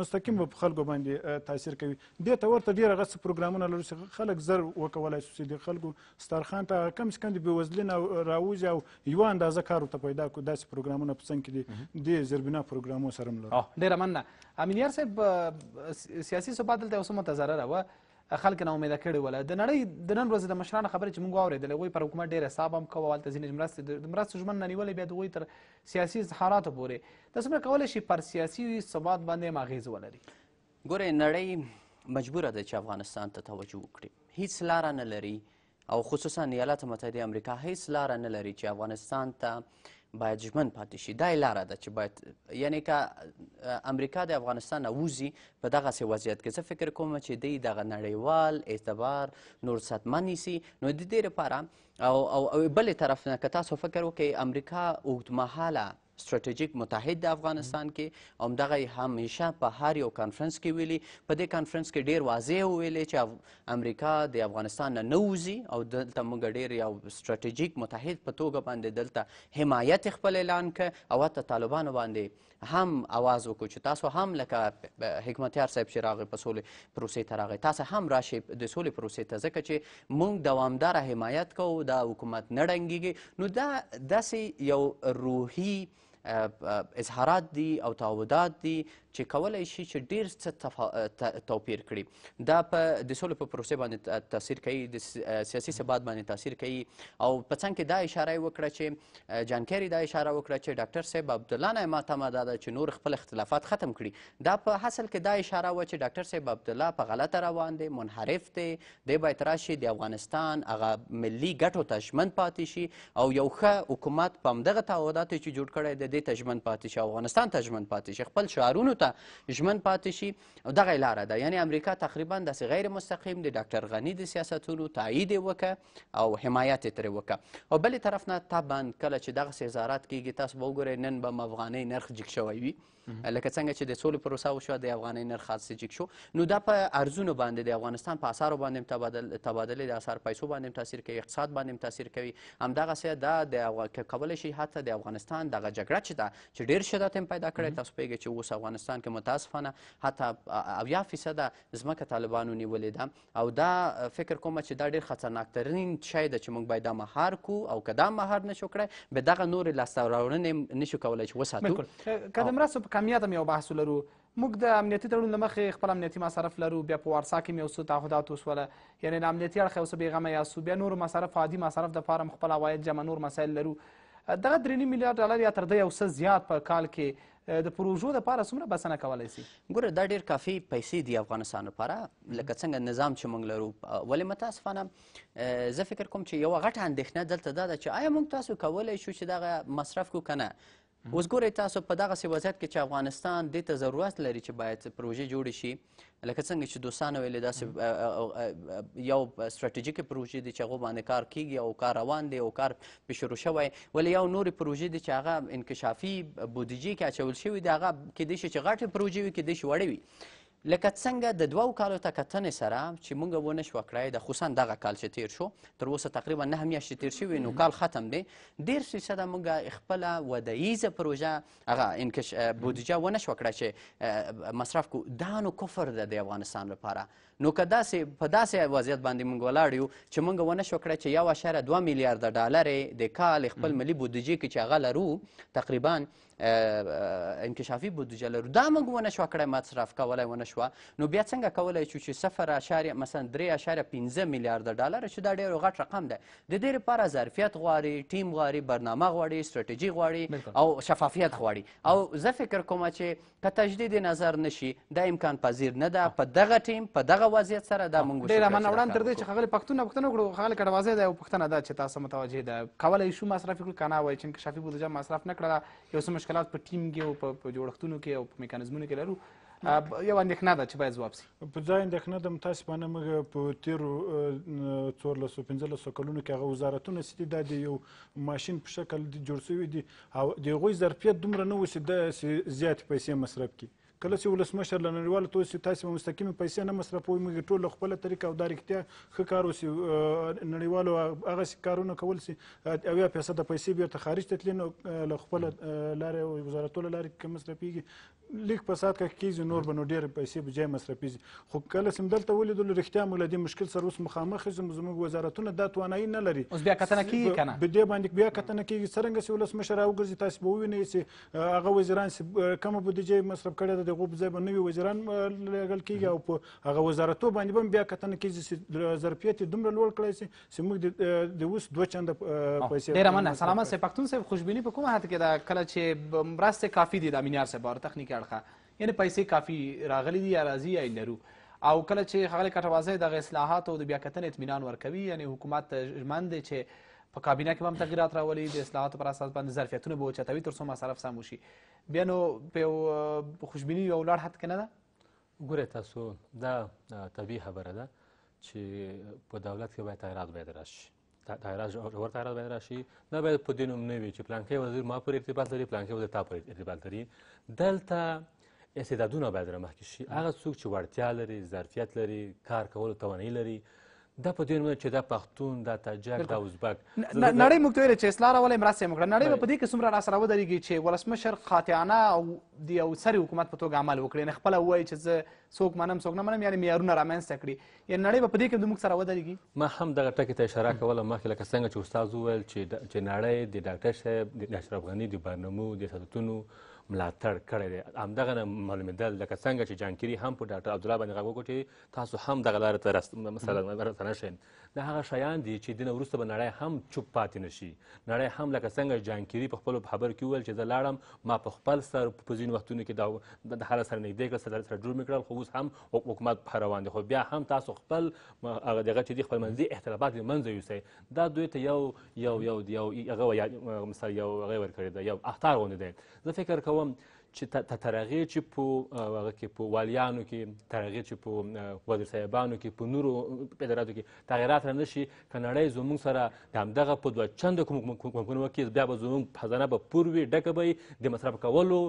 مستقیم به په خلکو باندې تاثیر کوي دې ته ورته ډېر هغه پروګرامونه لرو چې خلک زر وکولای شي چې د خلکو سترخان ته کم څه کم د بېوزلي نه راوځي او یو اندازه کار ورته پیدا کړو داسې پروګرامونه په څنګ کې دي د زربینا پروګرامو سره ملو ډېره مننه امینیار صاحب سیاسي ثبات دلته اوس متضرره وه خلک نه امید کړي ولا د نړۍ د نن ورځ د مشرانو خبره چې موږ اوریدلې وای پر حکومت ډیره حساب هم کوو ولته ځینې مرستې د مرستې ژمن نه نیولې بیا د وای تر سیاسي اظهاراتو پورې تاسو موږ کولی شي پر سیاسي ثبات باندې ماغیز ولري ګورې نړۍ مجبوره ده چې افغانستان ته توجه وکړي هیڅ لاره نه لري او خصوصا ایالات متحده امریکا هیڅ لاره نه لري چې افغانستان ته باید ژمن پاتې شي دا یې لاره ده چې باید یعنی که امریکا د افغانستان نه ووځي په دغسې وضعیت کې زه فکر کوم چې دی دغه نړیوال اعتبار نور ساتمه نیسي نو د دې لپاره او او بلې طرف نه که تاسو فکر وکړئ امریکا اوږدمهاله ستراتیژیک متحد د افغانستان کې همدغه همیشه په هر یو کانفرنس کې ویلي په دې کانفرنس کې ډیر واضح ویلي چې امریکا د افغانستان نه نوزي او دلته موږ ډیر یو ستراتیژیک متحد په توګه باندې دلته حمایت خپل اعلان ک او حتی طالبانو باندې هم आवाज وکړو چې تاسو هم لکه حکمتیار صاحب چې راغی په سولې پروسې ته راغی تاسو هم راشئ د سولې پروسې ته ځکه چې موږ دوامداره حمایت کوو دا حکومت نه ډنګېږي نو دا داسې یو روحي اظهارات دي او تعهدات دي چې کولای شي چې ډیر څه توپیر کړي دا په د سولې په پروسې باندې تاثیر کوي د سیاسي ثبات باندې تاثیر کوي او په څنګ کې دا اشاره وکړه چې جان کیری دا اشاره وکړه چې ډاکټر صاحب عبدالله نه ماتمه دا ده چې نور خپل اختلافات ختم کړي دا په حاصل کې دا اشاره و چې ډاکټر صاحب عبدالله په غلطه روان دی منحرف دی دی باید راشي د افغانستان هغه ملي ګټو ته ژمن پاتې شي او یو ښه حکومت په همدغه تعهداتو چې جوړ کړی دی دې ته ژمن پاتې شي افغانستان ته ژمن پاتې شي خپل شعارونو ته ته ژمن پاتې شي او دغه یې لاره ده یعنی امریکا تقریبا داسې غیر مستقیم د ډاکټر غني د سیاستونو تایید یې وکړه او حمایت یې ترې وکړه او بلې طرف نه طبعا کله چې دغسې ازارات کیږي تاسو به وګورئ نن به افغانۍ نرخ جګ شوی وي لکه څنګه چې د سولې پروسه وشوه د افغانۍ نرخ سجیک شو نو دا په ارزونو باندې د افغانستان په اثارو باندې تبادل تبادله د اثر پیسو باندې تاثیر کوي اقتصاد باندې تاثیر کوي همدغه دا د کولای شي حتی د افغانستان دغه جګړه چې ده چې ډیر شدت هم پیدا کړی تاسو پیږئ چې اوس افغانستان کې متاسفانه حتی اویا فیصده ځمکه طالبانو نیولې ده او دا فکر کوم چې دا ډیر خطرناک ترین شی ده چې موږ باید دا مهار کو او که دا مهار نشو کړی به دغه نورې لاسته راوړنې نشو کولی چې وساتو که د مرستو په کمیت هم یو بحث لرو موږ د امنیتي تړون له مخې خپل امنیتي مصارف لرو بیا په وارسا کې مې یو څه تعهدات وشوله یعنی د امنیتي اړخه یو څه بېغمه یاستو بیا نور مصارف عادي مصارف دپاره خپل عواید جمع نور مسایل لرو دغه درې نیم میلیارډ ډالر یا تر دې یو څه زیات په کال کې د پروژو لپاره څومره بسنه کولی سي ګوره دا ډېر کافي پیسې دي افغانستان لپاره لکه څنګه نظام چې موږ لرو ولې متاسفانه زه فکر کوم چې یوه غټه اندېښنه دلته دا ده چې آیا موږ تاسو کولی شو چې دغه مصرف کو که نه اوس ګورئ تاسو په دغسې وضعیت کې چې افغانستان دې ته ضرورت لري چې باید پروژې جوړې شي لکه څنګه چې دوستانو ویلې داسې یو ستراتیژیکې پروژې دي چې هغو باندې کار کیږي او کار روان دی او کار پرې شروع شوی ولې یو نورې پروژې دي چې هغه انکشافي بودیجې کې اچول شوي دي هغه کیدای شي چې غټې پروژې وي کیدای شي وړې وي لکه څنګه د دوو کالو ته کتنې سره چې موږ ونه شو کړای د خصوصا دغه کال چې تیر شو تر اوسه تقریبا نه میاشتې تیر شوي نو کال ختم دی ډېر فیصده موږ خپل وداییزه پروژه هغه انکش بودجه ونه شو کړای چې مصرف کو دا نو کفر ده د افغانستان لپاره نو که داسې په داسې وضعیت باندې موږ ولاړ یو چې موږ ونه شو کړی چې یو اشاره دوه میلیارده ډالرې د کال خپل ملي بودیجې کې چې هغه لرو تقریبا انکشافي بودیجه لرو دا موږ ونه شو کړی مصرف کولای ونه شو نو بیا څنګه کولای شو چې صفر اشاریه مثلا درې اشاریه پنځه میلیارده ډالر چې دا ډېر غټ رقم دی د دې لپاره ظرفیت غواړي ټیم غواړي برنامه غواړي ستراتیژي غواړي او شفافیت غواړي او زه فکر کوم چې که تجدید نظر نشي دا امکان پذیر نه ده په دغه ټیم په دغه دغه وضعیت سره دا مونږ ډېر من وړاندې تر دې چې ښاغلي پښتون پښتنه وکړو ښاغلي کډوازی دی او پښتنه ده چې تاسو متوجه ده کولی شو مصرف کړو که نه وایي چې انکشافي بودجه مصرف نه کړله یو څه مشکلات په ټیم کې او په جوړښتونو کې او په میکانیزمونو کې لرو یو اندېښنه ده چې باید ځواب شي په ځای اندېښنه ده متاسفانه موږ په تیرو څوارلسو پنځلسو کلونو کې هغه وزارتونه چې دي دا د یو ماشین په شکل جوړ شوي دي او د هغوی ظرفیت دومره نه و چې داسې زیاتې پیسې مصرف کړي کله چې ولسمشر له نړیوالو توسي تاسې به مستقیمې پیسې نه مصرفوئ موږ ټول له خپله طریقه او دا رښتیا ښه کار وسي نړیوالو هغسې کارونه کول سي اویا فیصده پیسې بیرته خارج ته تلي نو له خپله لارې او وزارتو له لارې که مصرفېږي لیک په ساعت کې کېږي نور به نو ډېرې پیسې به ځای مصرفېږي خو کله چې همدلته ولیدل رښتیا موږ له دې مشکل سره اوس مخامخ یو زموږ وزارتونه دا توانایي نه لري اوس بیا کتنه کیږي کنه په دې باندې بیا کتنه کیږي څرنګه چې ولسمشر راوګرځي تاسو به ووینئ چې هغه وزیران چې کومه بودیجه مصرف کړې ده د هغو په ځای به نوي وزیران لیږل کیږي او په هغه وزارتو باندې به هم بیا کتنه کیږي چې ظرفیت یې دومره لوړ کړی سي چې موږ د اوس دوه چنده پیسې ډېره مننه سلامت صاحب پښتون صاحب خوشبیني په کومه حد کې ده کله چې مرستې کافي دي د امینیار صاحب تخنیکي اړخه یعنی پیسې کافي راغلي دي یا راځي یا لرو او کله چې ښاغلی کټوازی دغه اصلاحاتو د بیاکتنې اطمینان ورکوي یعنې حکومت ژمن دی چې په کابینه کې به هم تغیرات راولي د اصلاحاتو پر اساس باندې ظرفیتونه به اوچتوي تر څو مصارف سم وشي بیا نو په یو خوشبیني یو لوړ حد که نه ده ګورئ تاسو دا طبیعي خبره ده چې په دولت کې باید تغیرات باید راشي تغیرات ژور تغیرات باید راشي دا باید په دې نوم نه وي چې پلانکی وزیر ما پورې ارتباط لري پلانکی وزیر تا پورې ارتباط لري دلته استعدادونه باید رامخکې شي هغه څوک چې وړتیا لري ظرفیت لري کار کولو توانایي لري دا په دې نه چې دا پښتون دا تاجک دا ازبک نړۍ موږ ته ویل چې اصلاح راولې مرسته یې موږ کړه نړۍ به په دې کې څومره راسره ودرېږي چې ولسمشر قاطعانه او د یو سري حکومت په توګه عمل وکړي نه خپله ووایي چې زه څوک منم څوک نه منم یعنې معیارونه رامنځته کړي یعنې نړۍ به په دې کې زموږ سره ودرېږي ما هم دغه ټکي ته اشاره کوله مخکې لکه څنګه چې استاد وویل چې نړۍ د ډاکټر صاحب د اشرف غني د برنامو د سیاستونو ملاتړ کړی دی همدغه نه معلومېدل لکه څنګه چې جانکیري هم په ډاکټر عبدالله باندې غږ وکړو چې تاسو هم دغه لارې ته مثلا رسانه شئ دا هغه شیان دي چې دینه وروسته به نړۍ هم چوپ پاتې نشي نړۍ هم لکه څنګه جانکیری په خپل خبر کې وویل چې زه لاړم ما په خپل سر په ځینو وختونو کې د هغه سره نږدې کړل سره سره جوړ مې کړل خو اوس هم حکومت په روان دی خو بیا هم تاسو خپل هغه دغه چې دي خپل منځي اختلافات له منځه یوسئ دا دوی ته یو یو یو یو هغه مثال یو هغه ورکړی دی یو اخطار غوندې دی زه فکر کوم چې ترغه چې په هغه کې په والیانو کې ترغه چې په وزیر صاحبانو کې په نورو اداراتو کې تغیرات را نشي کنړی زموږ سره د همدغه په دوه چند کوم کوم کې بیا به زموږ خزانه به پوروي ډکه به د مصرف کولو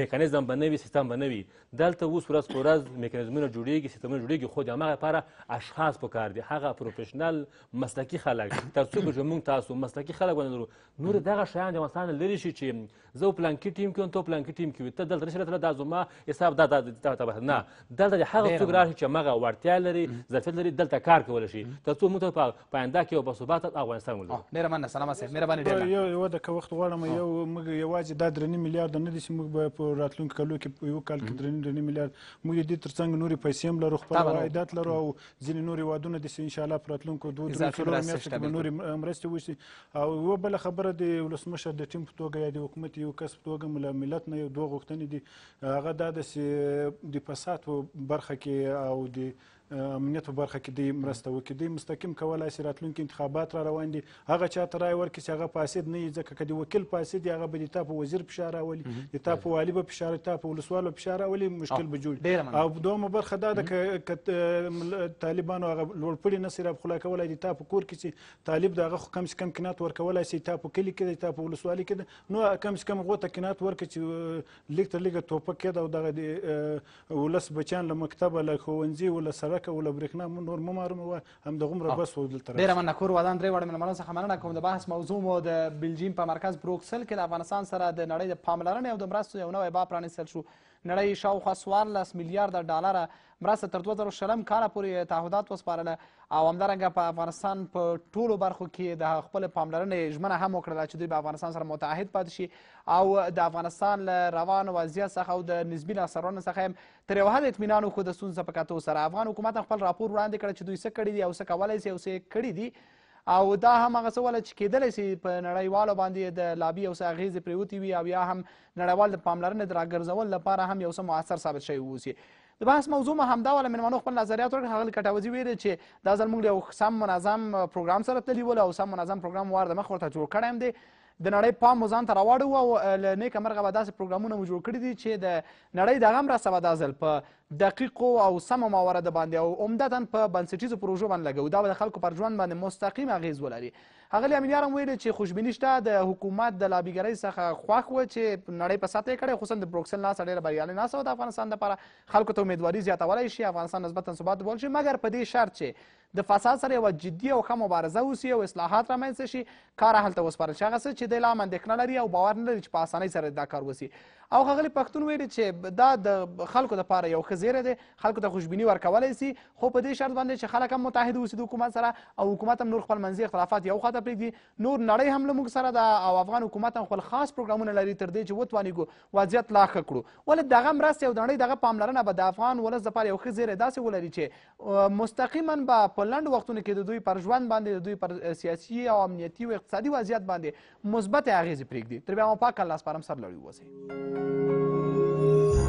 میکانیزم به نه وي سیستم به نه وي دلته اوس ورځ په ورځ میکانیزمونه جوړیږي سیستمونه جوړیږي خو د همغه لپاره اشخاص پکار دي هغه پروفیشنل مسلکي خلک تر څو به موږ تاسو مسلکي خلک ونلرو نور دغه شیان د افغانستان لري شي چې زه پلانکی ټیم کې ته پلان بانکي ټیم کې وي ته دلته نشې راتللی دا زما حساب دا دا ته نه دلته د هغه څوک راشي چې همغه وړتیا لري ظرفیت لري دلته کار کولی شي تر څو موږ ته په آینده کې یو باثباته افغانستان ولرو ډېره مننه سلام صاحب مهرباني ډېره یو یو د وخت غواړم یو موږ یوازې دا درنې میلیارد نه دي چې موږ به په راتلونکو کلو کې یو کال کې درنې درنې میلیارد موږ د دې ترڅنګ نورې پیسې هم لرو خپل عایدات لرو او ځینې نور هیوادونه دي چې انشاءالله په راتلونکو دوه درې څلور میاشتو کې نورې مرستې وشي او یوه بله خبره د ولسمشر د ټیم په توګه یا د حکومت یو کس په توګه ملت نه یو دوه غوښتنې دي هغه دا ده چې د فساد په برخه کې او د امنیت په برخه کې دوی مرسته وکړي دوی مستقیم کولای شي راتلونکي انتخابات را روان دي هغه چا ته رایه ورکړي چې هغه فاسد نه وي ځکه که د وکیل فاسد وي هغه به د تا په وزیر فشار راولي د تا په والي به فشار تا په ولسوالو فشار راولي مشکل به جوړ او دومه برخه دا ده که طالبانو هغه لوړپړي نه سي را پخلا کولی دي تا په کور کې چې طالب د هغه خو کم کم قناعت ورکولی سي تا په کلي کې دی تا په ولسوالۍ کې دی نو کم کم هغو ته قناعت ورکړي چې لږ تر لږه توپک کېده او دغه د ولس بچیان له مکتبه له ښوونځي او له سره اشاره کوو له برېښنا نور مه معلوموه همدغومره بس و دلته ډېره مننه کور ودان درې واړه مېلمنو څخه مننه کوم د بحث موضوع مو د بلجیم په مرکز بروکسل کې د افغانستان سره د نړۍ د پاملرنې او د مرستو یو نوی باب پرانیستل شو نړۍ شاوخوا څوارلس میلیارده ډالره مرسته تر دوه زره شلم کاله پورې تعهدات وسپارله او همدارنګه په افغانستان په ټولو برخو کې د خپل پاملرنې ژمنه هم وکړله چې دوی به افغانستان سره متعهد پاتې شي او د افغانستان له روان وضعیت څخه او د نسبي ناصرانو څخه هم تر یو حد اطمینان خو د ستونزو په کتو سره افغان حکومت خپل راپور وړاندې کړ چې دوی څه کړي دي او څه کولی سي او څه کړي دي او دا هم هغه څه وله چې کېدلی سي په نړیوالو باندې د لابي یو څه اغېزې پرېوتې وي او یا هم نړیوال د پاملرنې د راګرځولو لپاره هم یو څه مؤثر ثابت شوی واوسي د بحث موضوع مو همدا وله مېلمنو خپل نظریات ورکړل هغه کټوزي ویلې چې دا ځل موږ یو سم منظم پروګرام سره تللي ول او سم منظم پروګرام وار د مخ ورته جوړ کړی هم دی د نړۍ پام مو ځان ته راواړو او له نیکه مرغه به داسې پروګرامونه مو جوړ کړي دي چې د نړۍ دغه مرسته به دا ځل په دقیقو او سمو موارده باندې او عمدتا په بنسټیزو پروژو باندې لګوو دا به د خلکو پر ژوند باندې مستقیم اغیز ولري اغلی امیلیارم ویل چې خوشبینی شته د حکومت د لابیګرۍ څخه خوښ و چې نړۍ په ساته کړي خصوصا د بروکسل ناسه ډیره بریالۍ ناسه د افغانستان لپاره خلکو ته امیدواري زیاتولی شي افغانستان نسبتا ثبات بول شي مګر په دې شرط چې د فساد سره یوه جدي او ښه مبارزه وسي او اصلاحات رامنځته شي کار هلته وسپارل شي هغه څه چې دی لا اندېښنه لري او باور نه لري چې په اسانۍ سره دا کار وسي او ښاغلي پښتون ویلي چې دا د خلکو دپاره یو ښه زیری دی خلکو ته خوشبیني ورکولی سي خو په دې شرط باندې چې خلک هم متحد اوسي د حکومت سره او حکومت هم نور خپلمنځي اختلافات یو خواته پرېږدي نور نړۍ هم له موږ سره ده او افغان حکومت هم خپل خاص پروګرامونه لري تر دې چې وتوانېږو وضعیت لا ښه کړو ولې دغه مرستې او د نړۍ دغه پاملرنه به د افغان ولس دپاره یو ښه زیری داسې ولري چې مستقیما به په لنډو وختونو کې د دوی پر ژوند باندې د دوی پر سیاسي او امنیتي او اقتصادي وضعیت باندې مثبت اغیزې پرېږدي تر بیا مو پاک الله سپارم سر لړۍ اوسئ うん。